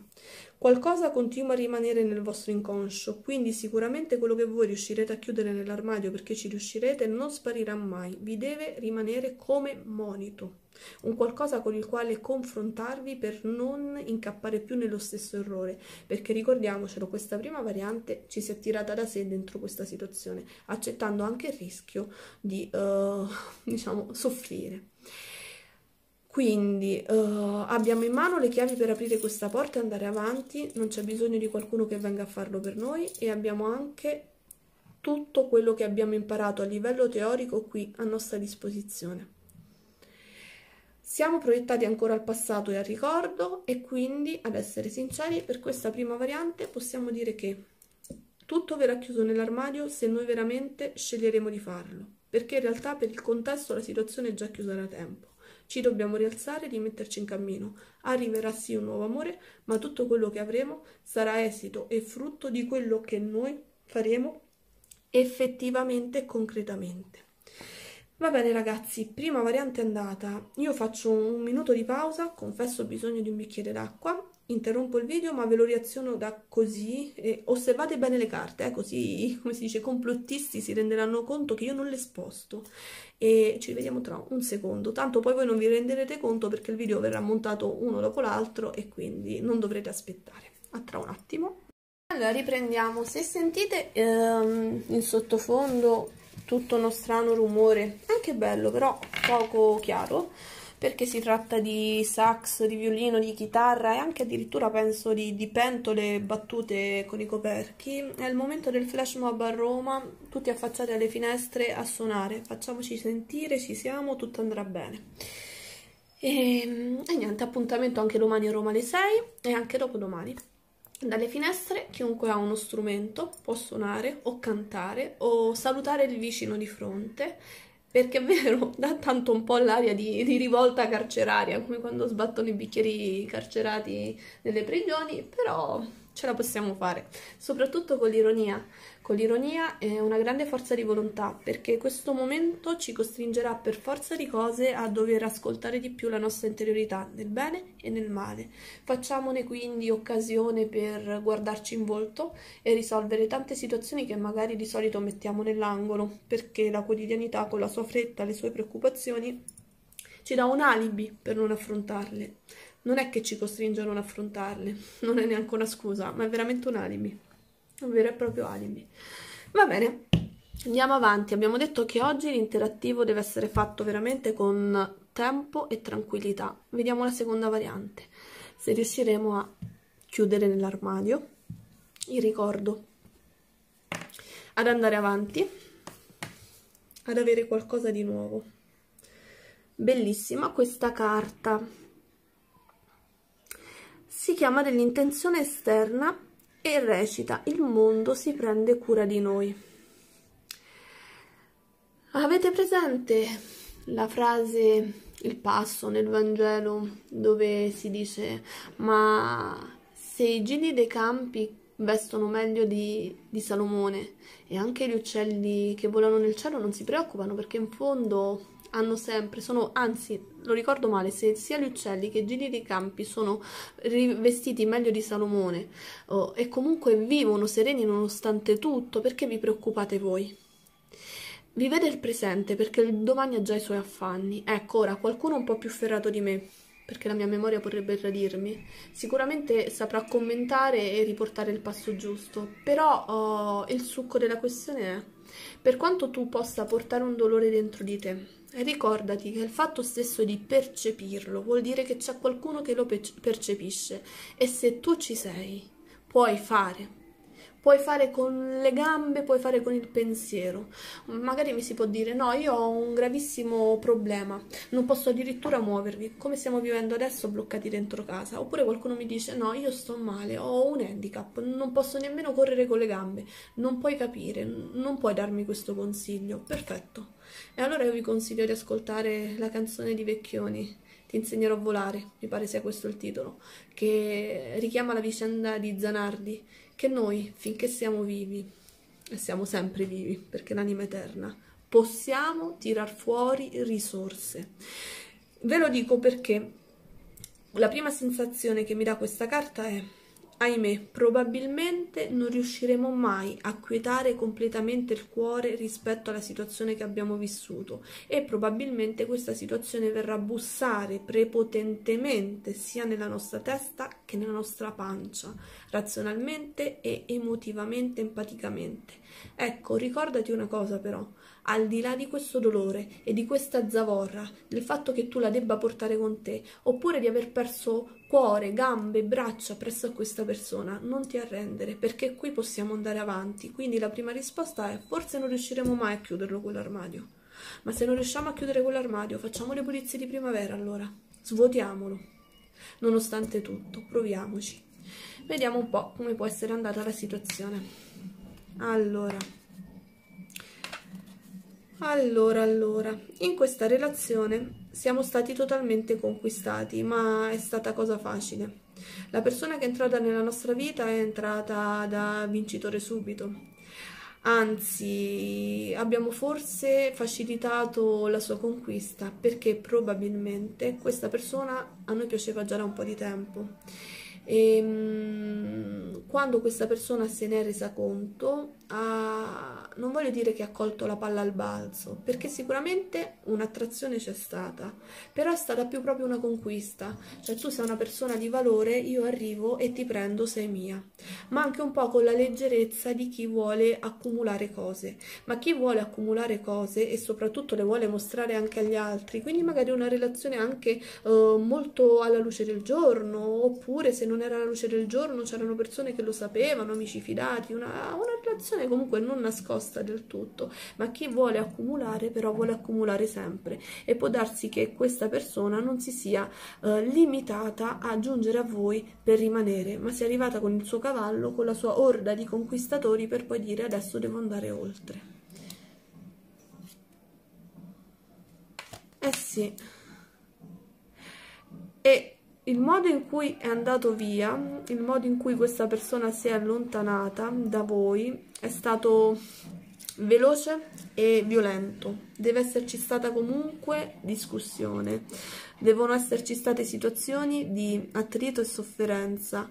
Qualcosa continua a rimanere nel vostro inconscio, quindi sicuramente quello che voi riuscirete a chiudere nell'armadio perché ci riuscirete non sparirà mai, vi deve rimanere come monito un qualcosa con il quale confrontarvi per non incappare più nello stesso errore, perché ricordiamocelo, questa prima variante ci si è tirata da sé dentro questa situazione, accettando anche il rischio di, uh, diciamo, soffrire. Quindi uh, abbiamo in mano le chiavi per aprire questa porta e andare avanti, non c'è bisogno di qualcuno che venga a farlo per noi e abbiamo anche tutto quello che abbiamo imparato a livello teorico qui a nostra disposizione. Siamo proiettati ancora al passato e al ricordo e quindi, ad essere sinceri, per questa prima variante possiamo dire che tutto verrà chiuso nell'armadio se noi veramente sceglieremo di farlo, perché in realtà per il contesto la situazione è già chiusa da tempo. Ci dobbiamo rialzare e rimetterci in cammino. Arriverà sì un nuovo amore, ma tutto quello che avremo sarà esito e frutto di quello che noi faremo effettivamente e concretamente. Va bene ragazzi, prima variante è andata. Io faccio un minuto di pausa, confesso ho bisogno di un bicchiere d'acqua, interrompo il video ma ve lo riaziono da così. E osservate bene le carte, eh, così come si dice, i complottisti si renderanno conto che io non le sposto. E ci vediamo tra un secondo, tanto poi voi non vi renderete conto perché il video verrà montato uno dopo l'altro e quindi non dovrete aspettare. A tra un attimo. Allora riprendiamo, se sentite ehm, in sottofondo tutto uno strano rumore, anche bello però poco chiaro, perché si tratta di sax, di violino, di chitarra e anche addirittura penso di, di pentole battute con i coperchi. È il momento del flash mob a Roma, tutti affacciati alle finestre a suonare, facciamoci sentire, ci siamo, tutto andrà bene. E, ehm, e, niente, appuntamento anche domani a Roma alle 6 e anche dopodomani. Dalle finestre chiunque ha uno strumento può suonare o cantare o salutare il vicino di fronte, perché è vero, dà tanto un po' l'aria di, di rivolta carceraria, come quando sbattono i bicchieri carcerati nelle prigioni, però ce la possiamo fare, soprattutto con l'ironia con l'ironia è una grande forza di volontà, perché questo momento ci costringerà per forza di cose a dover ascoltare di più la nostra interiorità, nel bene e nel male. Facciamone quindi occasione per guardarci in volto e risolvere tante situazioni che magari di solito mettiamo nell'angolo, perché la quotidianità con la sua fretta, le sue preoccupazioni, ci dà un alibi per non affrontarle. Non è che ci costringe a non affrontarle, non è neanche una scusa, ma è veramente un alibi un vero e proprio alibi. Va bene, andiamo avanti. Abbiamo detto che oggi l'interattivo deve essere fatto veramente con tempo e tranquillità. Vediamo la seconda variante. Se riusciremo a chiudere nell'armadio il ricordo, ad andare avanti, ad avere qualcosa di nuovo. Bellissima questa carta. Si chiama dell'intenzione esterna e recita Il mondo si prende cura di noi. Avete presente la frase, il passo nel Vangelo dove si dice ma se i gigli dei campi vestono meglio di, di, Salomone e anche gli uccelli che volano nel cielo non si preoccupano perché in fondo hanno sempre, sono anzi lo ricordo male, se sia gli uccelli che Gigi dei Campi sono rivestiti meglio di Salomone oh, e comunque vivono sereni nonostante tutto, perché vi preoccupate voi? Vivete il presente perché il domani ha già i suoi affanni. Ecco, ora qualcuno un po' più ferrato di me, perché la mia memoria potrebbe tradirmi, sicuramente saprà commentare e riportare il passo giusto, però oh, il succo della questione è, per quanto tu possa portare un dolore dentro di te, ricordati che il fatto stesso di percepirlo vuol dire che c'è qualcuno che lo percepisce e se tu ci sei puoi fare puoi fare con le gambe, puoi fare con il pensiero. Magari mi si può dire no, io ho un gravissimo problema, non posso addirittura muovermi, come stiamo vivendo adesso bloccati dentro casa. Oppure qualcuno mi dice no, io sto male, ho un handicap, non posso nemmeno correre con le gambe, non puoi capire, non puoi darmi questo consiglio. Perfetto. E allora io vi consiglio di ascoltare la canzone di Vecchioni, Ti insegnerò a volare, mi pare sia questo il titolo, che richiama la vicenda di Zanardi che noi, finché siamo vivi, e siamo sempre vivi, perché l'anima è eterna, possiamo tirar fuori risorse. Ve lo dico perché la prima sensazione che mi dà questa carta è Ahimè, probabilmente non riusciremo mai a quietare completamente il cuore rispetto alla situazione che abbiamo vissuto e probabilmente questa situazione verrà a bussare prepotentemente sia nella nostra testa che nella nostra pancia, razionalmente e emotivamente, empaticamente. Ecco, ricordati una cosa però, al di là di questo dolore e di questa zavorra, del fatto che tu la debba portare con te, oppure di aver perso cuore, gambe, braccia presso a questa persona, non ti arrendere, perché qui possiamo andare avanti. Quindi la prima risposta è forse non riusciremo mai a chiuderlo quell'armadio. Ma se non riusciamo a chiudere quell'armadio, facciamo le pulizie di primavera allora. Svuotiamolo. Nonostante tutto, proviamoci. Vediamo un po' come può essere andata la situazione. Allora, allora, allora, in questa relazione siamo stati totalmente conquistati, ma è stata cosa facile. La persona che è entrata nella nostra vita è entrata da vincitore subito. Anzi, abbiamo forse facilitato la sua conquista perché probabilmente questa persona a noi piaceva già da un po' di tempo. E, ehm, quando questa persona se n'è resa conto, ha, ah, non voglio dire che ha colto la palla al balzo, perché sicuramente un'attrazione c'è stata, però è stata più proprio una conquista, cioè tu sei una persona di valore, io arrivo e ti prendo, sei mia, ma anche un po' con la leggerezza di chi vuole accumulare cose, ma chi vuole accumulare cose e soprattutto le vuole mostrare anche agli altri, quindi magari una relazione anche eh, molto alla luce del giorno, oppure se non era alla luce del giorno c'erano persone che lo sapevano, amici fidati, una, una relazione situazione comunque non nascosta del tutto, ma chi vuole accumulare però vuole accumulare sempre e può darsi che questa persona non si sia eh, limitata a giungere a voi per rimanere, ma sia arrivata con il suo cavallo, con la sua orda di conquistatori per poi dire adesso devo andare oltre. Eh sì. E il modo in cui è andato via, il modo in cui questa persona si è allontanata da voi è stato veloce e violento. Deve esserci stata comunque discussione, devono esserci state situazioni di attrito e sofferenza.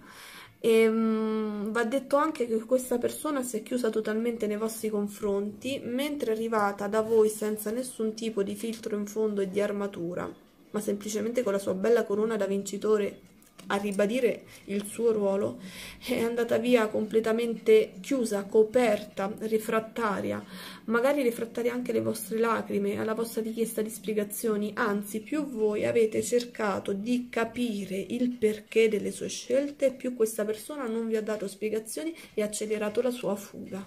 E, ehm, mh, va detto anche che questa persona si è chiusa totalmente nei vostri confronti, mentre è arrivata da voi senza nessun tipo di filtro in fondo e di armatura ma semplicemente con la sua bella corona da vincitore a ribadire il suo ruolo, è andata via completamente chiusa, coperta, rifrattaria, magari rifrattaria anche alle vostre lacrime, alla vostra richiesta di spiegazioni, anzi più voi avete cercato di capire il perché delle sue scelte, più questa persona non vi ha dato spiegazioni e ha accelerato la sua fuga.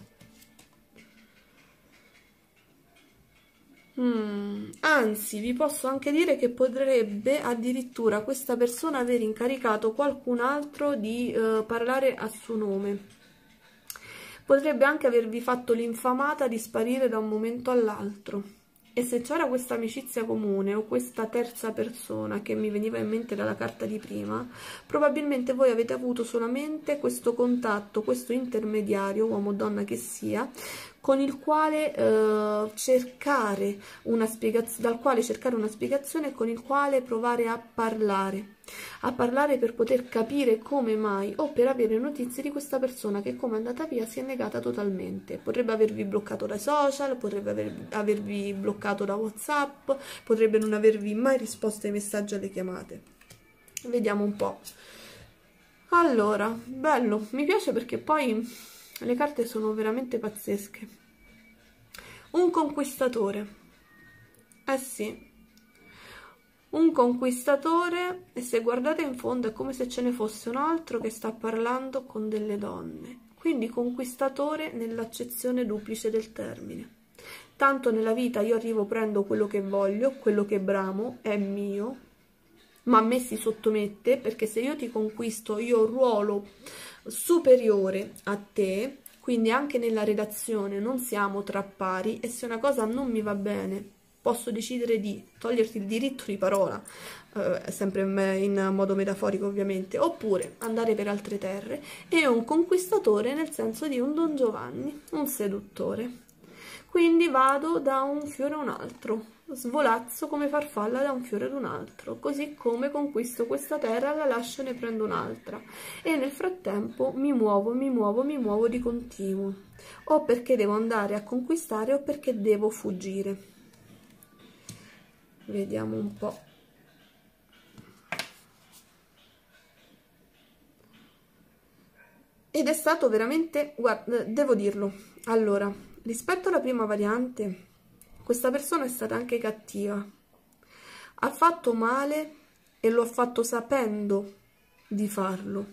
Mm, anzi, vi posso anche dire che potrebbe addirittura questa persona aver incaricato qualcun altro di eh, parlare a suo nome. Potrebbe anche avervi fatto l'infamata di sparire da un momento all'altro. E se c'era questa amicizia comune o questa terza persona che mi veniva in mente dalla carta di prima, probabilmente voi avete avuto solamente questo contatto, questo intermediario, uomo o donna che sia, con il quale eh, cercare una spiegazione, dal quale cercare una spiegazione con il quale provare a parlare, a parlare per poter capire come mai o per avere notizie di questa persona che come è andata via si è negata totalmente. Potrebbe avervi bloccato dai social, potrebbe aver, avervi bloccato da Whatsapp, potrebbe non avervi mai risposto ai messaggi alle chiamate. Vediamo un po'. Allora, bello, mi piace perché poi le carte sono veramente pazzesche un conquistatore eh sì un conquistatore e se guardate in fondo è come se ce ne fosse un altro che sta parlando con delle donne quindi conquistatore nell'accezione duplice del termine tanto nella vita io arrivo prendo quello che voglio quello che bramo è mio ma a me si sottomette perché se io ti conquisto io ruolo superiore a te, quindi anche nella redazione non siamo tra pari e se una cosa non mi va bene posso decidere di toglierti il diritto di parola, eh, sempre in modo metaforico ovviamente, oppure andare per altre terre, e un conquistatore nel senso di un Don Giovanni, un seduttore. Quindi vado da un fiore a un altro, Svolazzo come farfalla da un fiore ad un altro, così come conquisto questa terra, la lascio e ne prendo un'altra. E nel frattempo mi muovo, mi muovo, mi muovo di continuo, o perché devo andare a conquistare o perché devo fuggire. Vediamo un po'. Ed è stato veramente, guarda, devo dirlo. Allora, rispetto alla prima variante questa persona è stata anche cattiva, ha fatto male e lo ha fatto sapendo di farlo.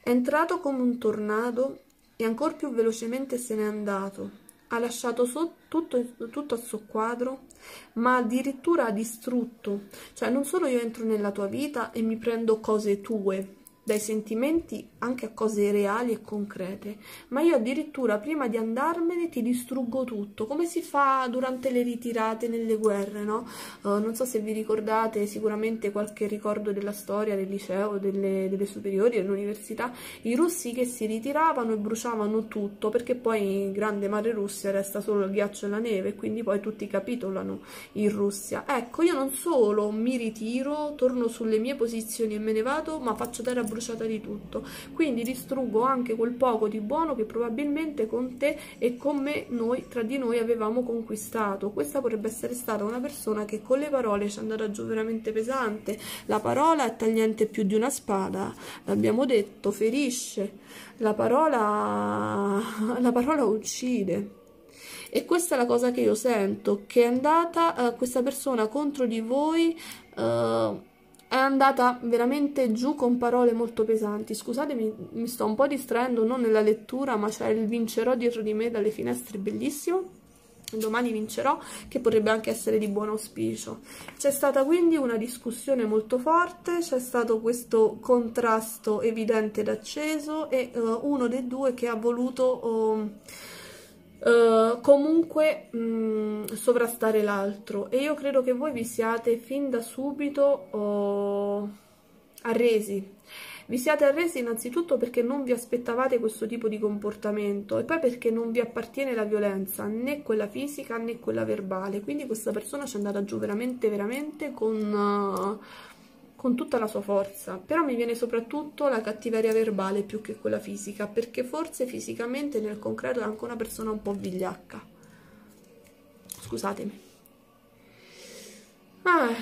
È entrato come un tornado e ancora più velocemente se n'è andato. Ha lasciato so tutto, tutto al suo quadro, ma addirittura ha distrutto. Cioè non solo io entro nella tua vita e mi prendo cose tue, dai sentimenti anche a cose reali e concrete, ma io addirittura prima di andarmene ti distruggo tutto, come si fa durante le ritirate nelle guerre, no? Uh, non so se vi ricordate sicuramente qualche ricordo della storia, del liceo, delle, delle superiori, dell'università, i russi che si ritiravano e bruciavano tutto, perché poi in grande mare Russia resta solo il ghiaccio e la neve, quindi poi tutti capitolano in Russia. Ecco, io non solo mi ritiro, torno sulle mie posizioni e me ne vado, ma faccio terra bruciata di tutto quindi distruggo anche quel poco di buono che probabilmente con te e con me noi tra di noi avevamo conquistato questa potrebbe essere stata una persona che con le parole ci è andata giù veramente pesante la parola è tagliente più di una spada l'abbiamo detto ferisce la parola la parola uccide e questa è la cosa che io sento che è andata eh, questa persona contro di voi eh, è andata veramente giù con parole molto pesanti. Scusatemi, mi sto un po' distraendo, non nella lettura, ma c'è il vincerò dietro di me dalle finestre, bellissimo. Domani vincerò, che potrebbe anche essere di buon auspicio. C'è stata quindi una discussione molto forte, c'è stato questo contrasto evidente ed acceso e uh, uno dei due che ha voluto... Uh, eh, comunque mh, mm, sovrastare l'altro e io credo che voi vi siate fin da subito oh, arresi vi siate arresi innanzitutto perché non vi aspettavate questo tipo di comportamento e poi perché non vi appartiene la violenza né quella fisica né quella verbale quindi questa persona ci è andata giù veramente veramente con uh, con tutta la sua forza, però mi viene soprattutto la cattiveria verbale più che quella fisica, perché forse fisicamente nel concreto è anche una persona un po' vigliacca. Scusatemi. Ah,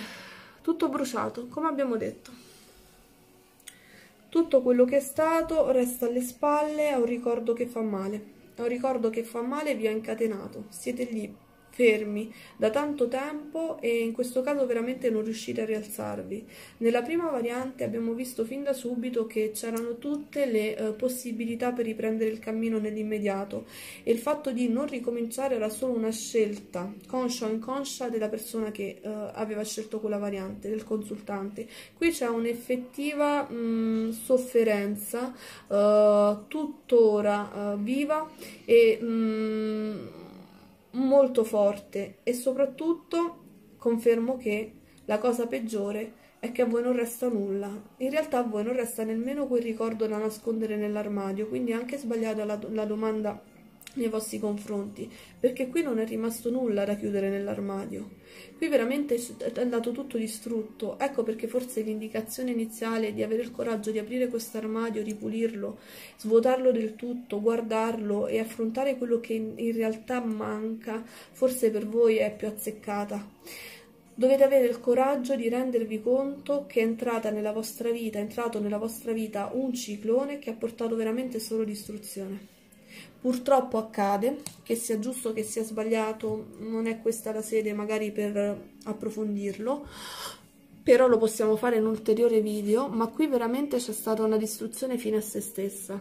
tutto bruciato, come abbiamo detto. Tutto quello che è stato resta alle spalle, è un ricordo che fa male. È un ricordo che fa male e vi ha incatenato. Siete lì fermi da tanto tempo e in questo caso veramente non riuscite a rialzarvi. Nella prima variante abbiamo visto fin da subito che c'erano tutte le eh, possibilità per riprendere il cammino nell'immediato e il fatto di non ricominciare era solo una scelta conscia o inconscia della persona che eh, aveva scelto quella variante, del consultante. Qui c'è un'effettiva mm, sofferenza eh, tuttora eh, viva e mh, mm, molto forte e soprattutto confermo che la cosa peggiore è che a voi non resta nulla. In realtà a voi non resta nemmeno quel ricordo da nascondere nell'armadio, quindi è anche sbagliata la, la domanda nei vostri confronti, perché qui non è rimasto nulla da chiudere nell'armadio. Qui veramente è andato tutto distrutto, ecco perché forse l'indicazione iniziale di avere il coraggio di aprire questo armadio, ripulirlo, svuotarlo del tutto, guardarlo e affrontare quello che in realtà manca, forse per voi è più azzeccata. Dovete avere il coraggio di rendervi conto che è entrata nella vostra vita, è entrato nella vostra vita un ciclone che ha portato veramente solo distruzione purtroppo accade che sia giusto che sia sbagliato non è questa la sede magari per approfondirlo però lo possiamo fare in un ulteriore video ma qui veramente c'è stata una distruzione fine a se stessa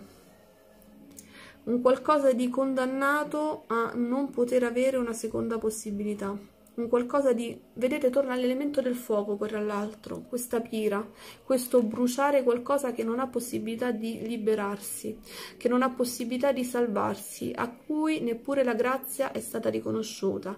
un qualcosa di condannato a non poter avere una seconda possibilità un qualcosa di... Vedete, torna all'elemento del fuoco quello all'altro, questa pira, questo bruciare qualcosa che non ha possibilità di liberarsi, che non ha possibilità di salvarsi, a cui neppure la grazia è stata riconosciuta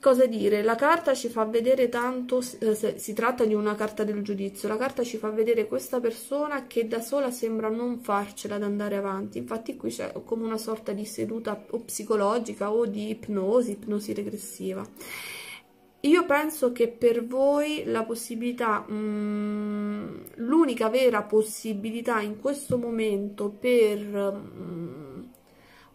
cosa dire, la carta ci fa vedere tanto, eh, si tratta di una carta del giudizio, la carta ci fa vedere questa persona che da sola sembra non farcela ad andare avanti, infatti qui c'è come una sorta di seduta o psicologica o di ipnosi, ipnosi regressiva. Io penso che per voi la possibilità, mm, l'unica vera possibilità in questo momento per... Mh, mm,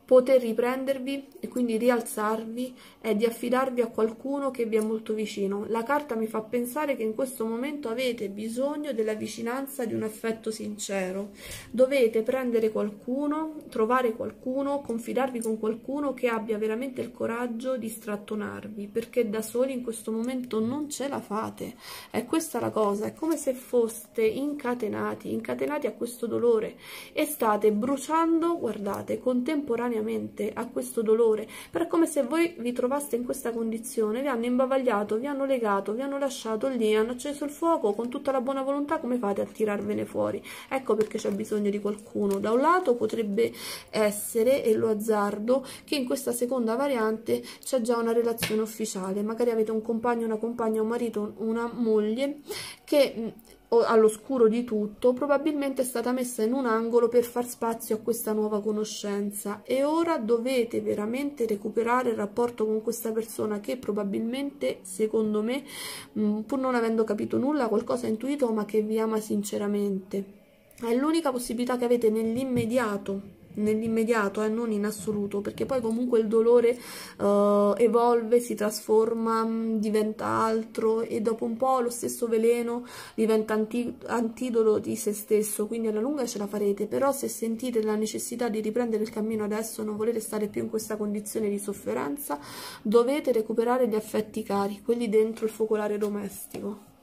Poter riprendervi e quindi rialzarvi è di affidarvi a qualcuno che vi è molto vicino. La carta mi fa pensare che in questo momento avete bisogno della vicinanza di un affetto sincero. Dovete prendere qualcuno, trovare qualcuno, confidarvi con qualcuno che abbia veramente il coraggio di strattonarvi, perché da soli in questo momento non ce la fate. È questa la cosa, è come se foste incatenati, incatenati a questo dolore e state bruciando, guardate, contemporaneamente temporaneamente a questo dolore, per come se voi vi trovaste in questa condizione, vi hanno imbavagliato, vi hanno legato, vi hanno lasciato lì, hanno acceso il fuoco con tutta la buona volontà, come fate a tirarvene fuori? Ecco perché c'è bisogno di qualcuno. Da un lato potrebbe essere, e lo azzardo, che in questa seconda variante c'è già una relazione ufficiale, magari avete un compagno, una compagna, un marito, una moglie che all'oscuro di tutto, probabilmente è stata messa in un angolo per far spazio a questa nuova conoscenza e ora dovete veramente recuperare il rapporto con questa persona che probabilmente, secondo me, mm, pur non avendo capito nulla, qualcosa ha intuito ma che vi ama sinceramente. È l'unica possibilità che avete nell'immediato nell'immediato e eh, non in assoluto perché poi comunque il dolore eh, evolve, si trasforma mm, diventa altro e dopo un po' lo stesso veleno diventa anti antidoto di se stesso quindi alla lunga ce la farete però se sentite la necessità di riprendere il cammino adesso non volete stare più in questa condizione di sofferenza dovete recuperare gli affetti cari quelli dentro il focolare domestico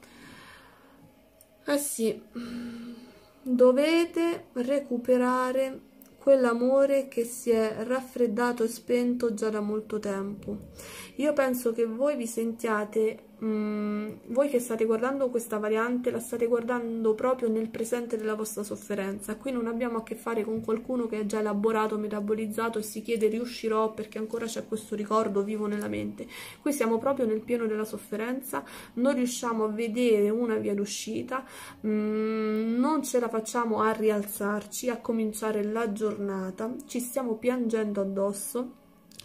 eh sì dovete recuperare quell'amore che si è raffreddato e spento già da molto tempo. Io penso che voi vi sentiate Mm, voi che state guardando questa variante la state guardando proprio nel presente della vostra sofferenza qui non abbiamo a che fare con qualcuno che è già elaborato, metabolizzato e si chiede riuscirò perché ancora c'è questo ricordo vivo nella mente qui siamo proprio nel pieno della sofferenza non riusciamo a vedere una via d'uscita mm, non ce la facciamo a rialzarci a cominciare la giornata ci stiamo piangendo addosso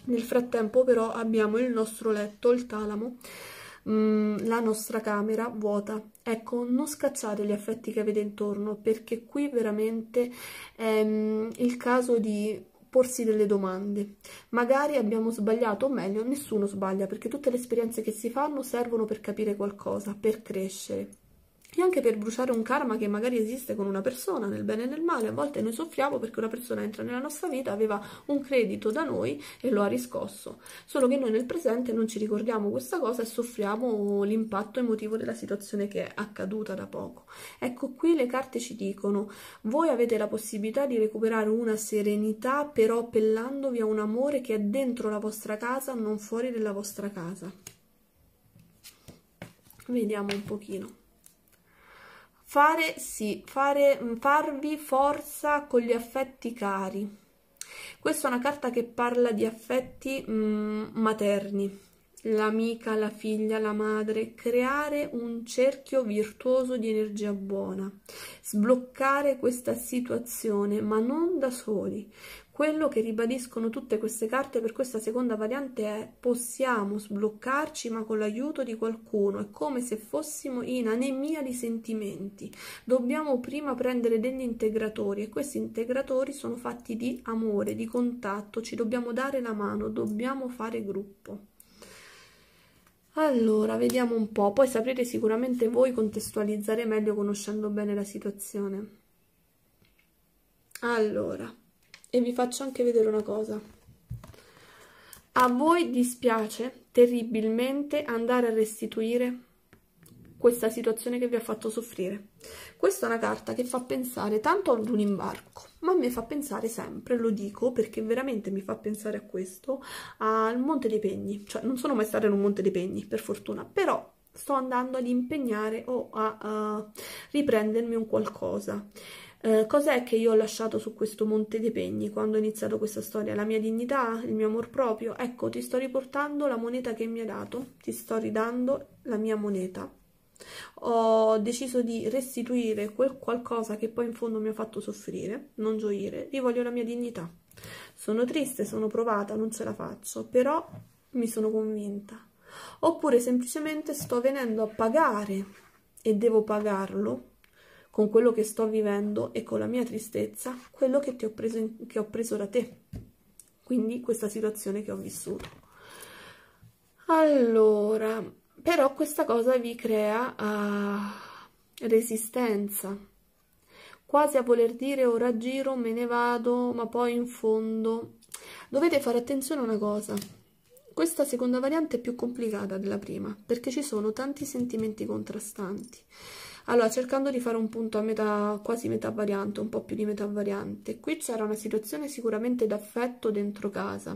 nel frattempo però abbiamo il nostro letto, il talamo mh, mm, la nostra camera vuota. Ecco, non scacciate gli affetti che avete intorno, perché qui veramente è mh, mm, il caso di porsi delle domande. Magari abbiamo sbagliato, o meglio, nessuno sbaglia, perché tutte le esperienze che si fanno servono per capire qualcosa, per crescere e anche per bruciare un karma che magari esiste con una persona, nel bene e nel male. A volte noi soffriamo perché una persona entra nella nostra vita, aveva un credito da noi e lo ha riscosso. Solo che noi nel presente non ci ricordiamo questa cosa e soffriamo l'impatto emotivo della situazione che è accaduta da poco. Ecco, qui le carte ci dicono, voi avete la possibilità di recuperare una serenità però appellandovi a un amore che è dentro la vostra casa, non fuori della vostra casa. Vediamo un pochino. Fare sì, fare, mm, farvi forza con gli affetti cari. Questa è una carta che parla di affetti mh, mm, materni, l'amica, la figlia, la madre, creare un cerchio virtuoso di energia buona, sbloccare questa situazione, ma non da soli. Quello che ribadiscono tutte queste carte per questa seconda variante è possiamo sbloccarci ma con l'aiuto di qualcuno, è come se fossimo in anemia di sentimenti. Dobbiamo prima prendere degli integratori e questi integratori sono fatti di amore, di contatto, ci dobbiamo dare la mano, dobbiamo fare gruppo. Allora, vediamo un po', poi saprete sicuramente voi contestualizzare meglio conoscendo bene la situazione. Allora, e vi faccio anche vedere una cosa a voi dispiace terribilmente andare a restituire questa situazione che vi ha fatto soffrire. Questa è una carta che fa pensare tanto ad un imbarco, ma a me fa pensare sempre, lo dico perché veramente mi fa pensare a questo, al Monte dei Pegni. Cioè, non sono mai stata in un Monte dei Pegni, per fortuna, però sto andando ad impegnare o a, a riprendermi un qualcosa. Eh, cos'è che io ho lasciato su questo monte dei pegni quando ho iniziato questa storia? La mia dignità? Il mio amor proprio? Ecco, ti sto riportando la moneta che mi ha dato, ti sto ridando la mia moneta. Ho deciso di restituire quel qualcosa che poi in fondo mi ha fatto soffrire, non gioire, voglio la mia dignità. Sono triste, sono provata, non ce la faccio, però mi sono convinta. Oppure semplicemente sto venendo a pagare e devo pagarlo con quello che sto vivendo e con la mia tristezza, quello che, ti ho, preso in, che ho preso da te. Quindi questa situazione che ho vissuto. Allora, però questa cosa vi crea uh, resistenza, quasi a voler dire ora giro, me ne vado, ma poi in fondo. Dovete fare attenzione a una cosa, questa seconda variante è più complicata della prima, perché ci sono tanti sentimenti contrastanti allora cercando di fare un punto a metà quasi metà variante un po' più di metà variante qui c'era una situazione sicuramente d'affetto dentro casa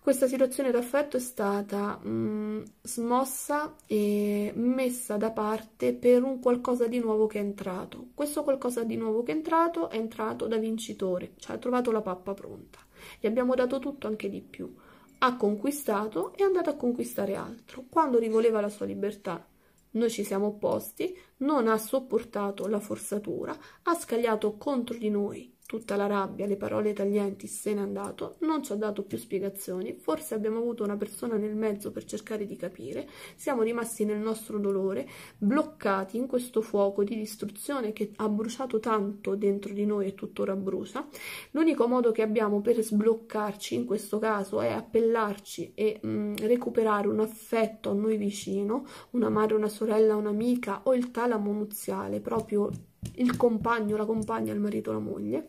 questa situazione d'affetto è stata mh, mm, smossa e messa da parte per un qualcosa di nuovo che è entrato. Questo qualcosa di nuovo che è entrato è entrato da vincitore, cioè ha trovato la pappa pronta. Gli abbiamo dato tutto anche di più. Ha conquistato e è andato a conquistare altro. Quando rivoleva la sua libertà noi ci siamo opposti, non ha sopportato la forzatura, ha scagliato contro di noi tutta la rabbia, le parole taglienti, se n'è andato, non ci ha dato più spiegazioni, forse abbiamo avuto una persona nel mezzo per cercare di capire, siamo rimasti nel nostro dolore, bloccati in questo fuoco di distruzione che ha bruciato tanto dentro di noi e tuttora brucia. L'unico modo che abbiamo per sbloccarci in questo caso è appellarci e mh, mm, recuperare un affetto a noi vicino, una madre, una sorella, un'amica o il talamo nuziale, proprio il compagno, la compagna, il marito, la moglie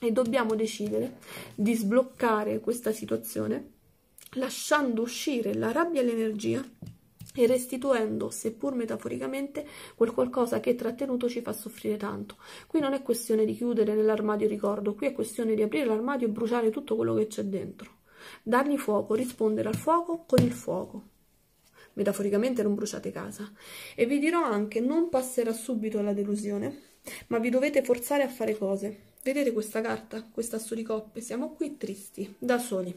e dobbiamo decidere di sbloccare questa situazione lasciando uscire la rabbia e l'energia e restituendo, seppur metaforicamente, quel qualcosa che trattenuto ci fa soffrire tanto. Qui non è questione di chiudere nell'armadio ricordo, qui è questione di aprire l'armadio e bruciare tutto quello che c'è dentro. Dargli fuoco, rispondere al fuoco con il fuoco. Metaforicamente non bruciate casa. E vi dirò anche, non passerà subito la delusione, ma vi dovete forzare a fare cose. Vedete questa carta, questa asso di coppe? Siamo qui tristi, da soli.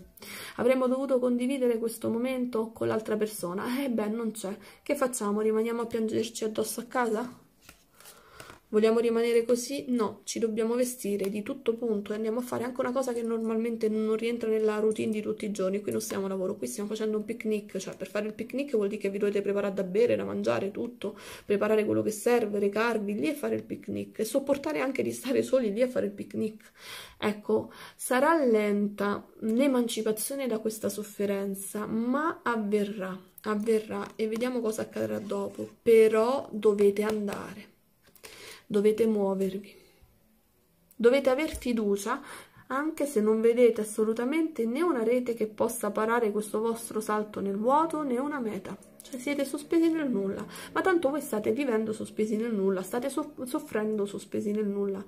Avremmo dovuto condividere questo momento con l'altra persona. E eh beh, non c'è. Che facciamo? Rimaniamo a piangerci addosso a casa? Vogliamo rimanere così? No, ci dobbiamo vestire di tutto punto e andiamo a fare anche una cosa che normalmente non rientra nella routine di tutti i giorni. Qui non stiamo a lavoro, qui stiamo facendo un picnic, cioè per fare il picnic vuol dire che vi dovete preparare da bere, da mangiare, tutto, preparare quello che serve, recarvi lì e fare il picnic e sopportare anche di stare soli lì a fare il picnic. Ecco, sarà lenta l'emancipazione da questa sofferenza, ma avverrà, avverrà e vediamo cosa accadrà dopo, però dovete andare dovete muovervi. Dovete aver fiducia anche se non vedete assolutamente né una rete che possa parare questo vostro salto nel vuoto né una meta. Cioè siete sospesi nel nulla, ma tanto voi state vivendo sospesi nel nulla, state soff soffrendo sospesi nel nulla.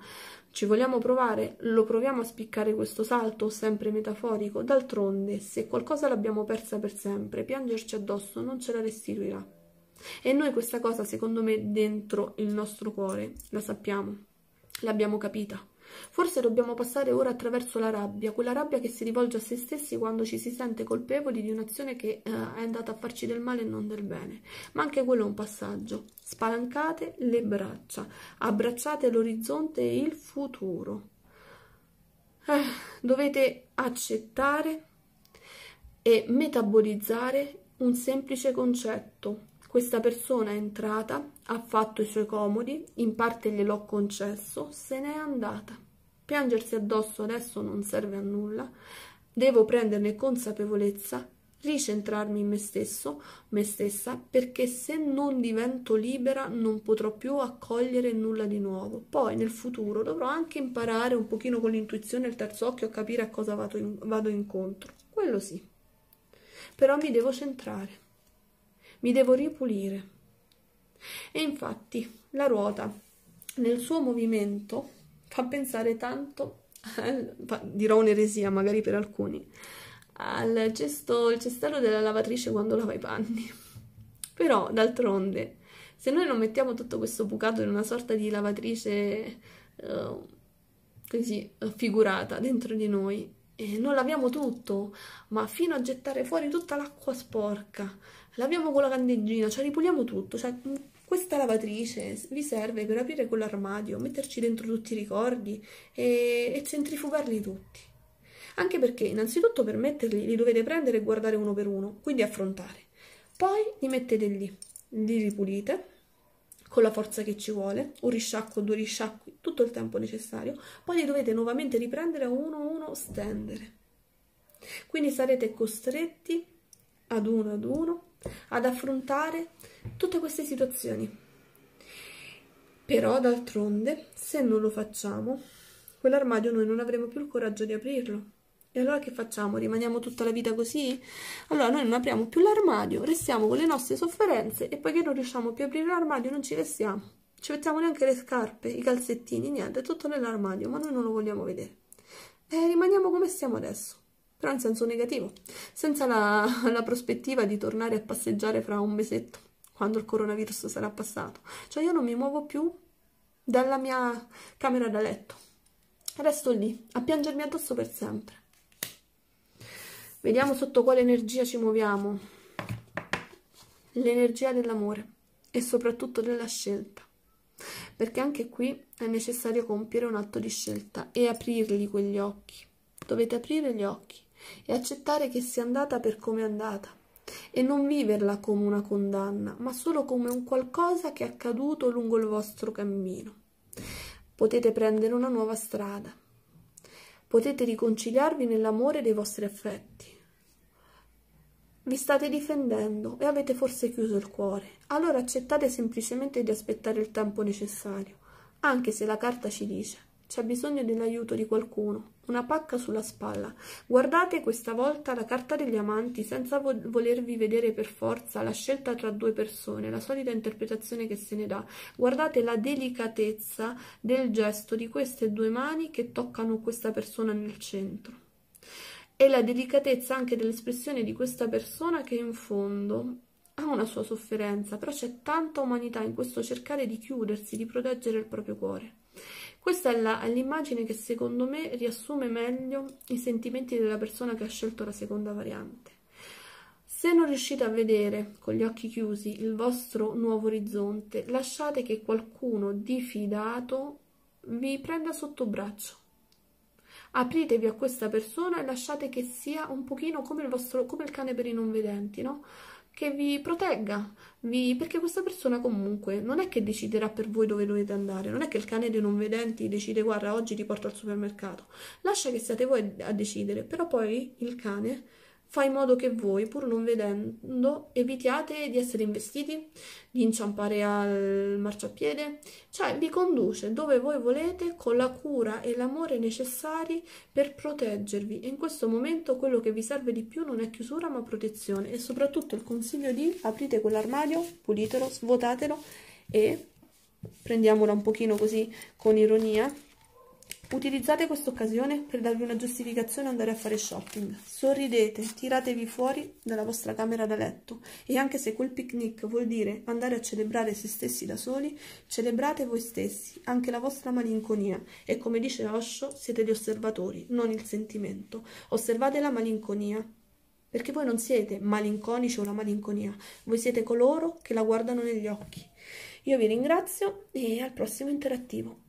Ci vogliamo provare? Lo proviamo a spiccare questo salto, sempre metaforico? D'altronde, se qualcosa l'abbiamo persa per sempre, piangerci addosso non ce la restituirà. E noi questa cosa, secondo me, dentro il nostro cuore la sappiamo, l'abbiamo capita. Forse dobbiamo passare ora attraverso la rabbia, quella rabbia che si rivolge a se stessi quando ci si sente colpevoli di un'azione che eh, è andata a farci del male e non del bene. Ma anche quello è un passaggio. Spalancate le braccia, abbracciate l'orizzonte e il futuro. Eh, dovete accettare e metabolizzare un semplice concetto, questa persona è entrata, ha fatto i suoi comodi, in parte gliel'ho concesso, se n'è andata. Piangersi addosso adesso non serve a nulla. Devo prenderne consapevolezza, ricentrarmi in me stesso, me stessa, perché se non divento libera non potrò più accogliere nulla di nuovo. Poi nel futuro dovrò anche imparare un pochino con l'intuizione e il terzo occhio a capire a cosa vado, in, vado incontro. Quello sì. Però mi devo centrare mi devo ripulire. E infatti la ruota nel suo movimento fa pensare tanto, dirò un'eresia magari per alcuni, al cesto, il cestello della lavatrice quando lava i panni. Però, d'altronde, se noi non mettiamo tutto questo bucato in una sorta di lavatrice eh, così figurata dentro di noi, e non laviamo tutto, ma fino a gettare fuori tutta l'acqua sporca, laviamo con la candeggina, cioè ripuliamo tutto, cioè mm, questa lavatrice vi serve per aprire quell'armadio, metterci dentro tutti i ricordi e, e centrifugarli tutti. Anche perché innanzitutto per metterli li dovete prendere e guardare uno per uno, quindi affrontare. Poi li mettete lì, li ripulite con la forza che ci vuole, un risciacquo, due risciacqui, tutto il tempo necessario, poi li dovete nuovamente riprendere uno a uno, stendere. Quindi sarete costretti ad uno ad uno ad affrontare tutte queste situazioni. Però, d'altronde, se non lo facciamo, quell'armadio noi non avremo più il coraggio di aprirlo. E allora che facciamo? Rimaniamo tutta la vita così? Allora noi non apriamo più l'armadio, restiamo con le nostre sofferenze e poi che non riusciamo più a aprire l'armadio non ci restiamo. Ci mettiamo neanche le scarpe, i calzettini, niente, è tutto nell'armadio, ma noi non lo vogliamo vedere. E rimaniamo come stiamo adesso però in senso negativo, senza la, la prospettiva di tornare a passeggiare fra un mesetto, quando il coronavirus sarà passato. Cioè io non mi muovo più dalla mia camera da letto, resto lì a piangermi addosso per sempre. Vediamo sotto quale energia ci muoviamo. L'energia dell'amore e soprattutto della scelta. Perché anche qui è necessario compiere un atto di scelta e aprirli quegli occhi. Dovete aprire gli occhi e accettare che sia andata per come è andata e non viverla come una condanna, ma solo come un qualcosa che è accaduto lungo il vostro cammino. Potete prendere una nuova strada. Potete riconciliarvi nell'amore dei vostri affetti. Vi state difendendo e avete forse chiuso il cuore. Allora accettate semplicemente di aspettare il tempo necessario, anche se la carta ci dice c'è bisogno dell'aiuto di qualcuno. Una pacca sulla spalla. Guardate questa volta la carta degli amanti senza vo volervi vedere per forza la scelta tra due persone, la solita interpretazione che se ne dà. Guardate la delicatezza del gesto di queste due mani che toccano questa persona nel centro e la delicatezza anche dell'espressione di questa persona che in fondo ha una sua sofferenza, però c'è tanta umanità in questo cercare di chiudersi, di proteggere il proprio cuore. Questa è l'immagine che secondo me riassume meglio i sentimenti della persona che ha scelto la seconda variante. Se non riuscite a vedere con gli occhi chiusi il vostro nuovo orizzonte, lasciate che qualcuno di fidato vi prenda sotto braccio. Apritevi a questa persona e lasciate che sia un pochino come il, vostro, come il cane per i non vedenti, no? che vi protegga, vi, perché questa persona comunque non è che deciderà per voi dove dovete andare, non è che il cane dei non vedenti decide guarda oggi ti porto al supermercato, lascia che siate voi a decidere, però poi il cane fa in modo che voi, pur non vedendo, evitiate di essere investiti, di inciampare al marciapiede, cioè vi conduce dove voi volete con la cura e l'amore necessari per proteggervi e in questo momento quello che vi serve di più non è chiusura ma protezione e soprattutto il consiglio di aprite quell'armadio, pulitelo, svuotatelo e prendiamola un pochino così con ironia Utilizzate questa occasione per darvi una giustificazione e andare a fare shopping. Sorridete, tiratevi fuori dalla vostra camera da letto e anche se quel picnic vuol dire andare a celebrare se stessi da soli, celebrate voi stessi, anche la vostra malinconia e come dice Osho siete gli osservatori, non il sentimento. Osservate la malinconia, perché voi non siete malinconici o la malinconia, voi siete coloro che la guardano negli occhi. Io vi ringrazio e al prossimo interattivo.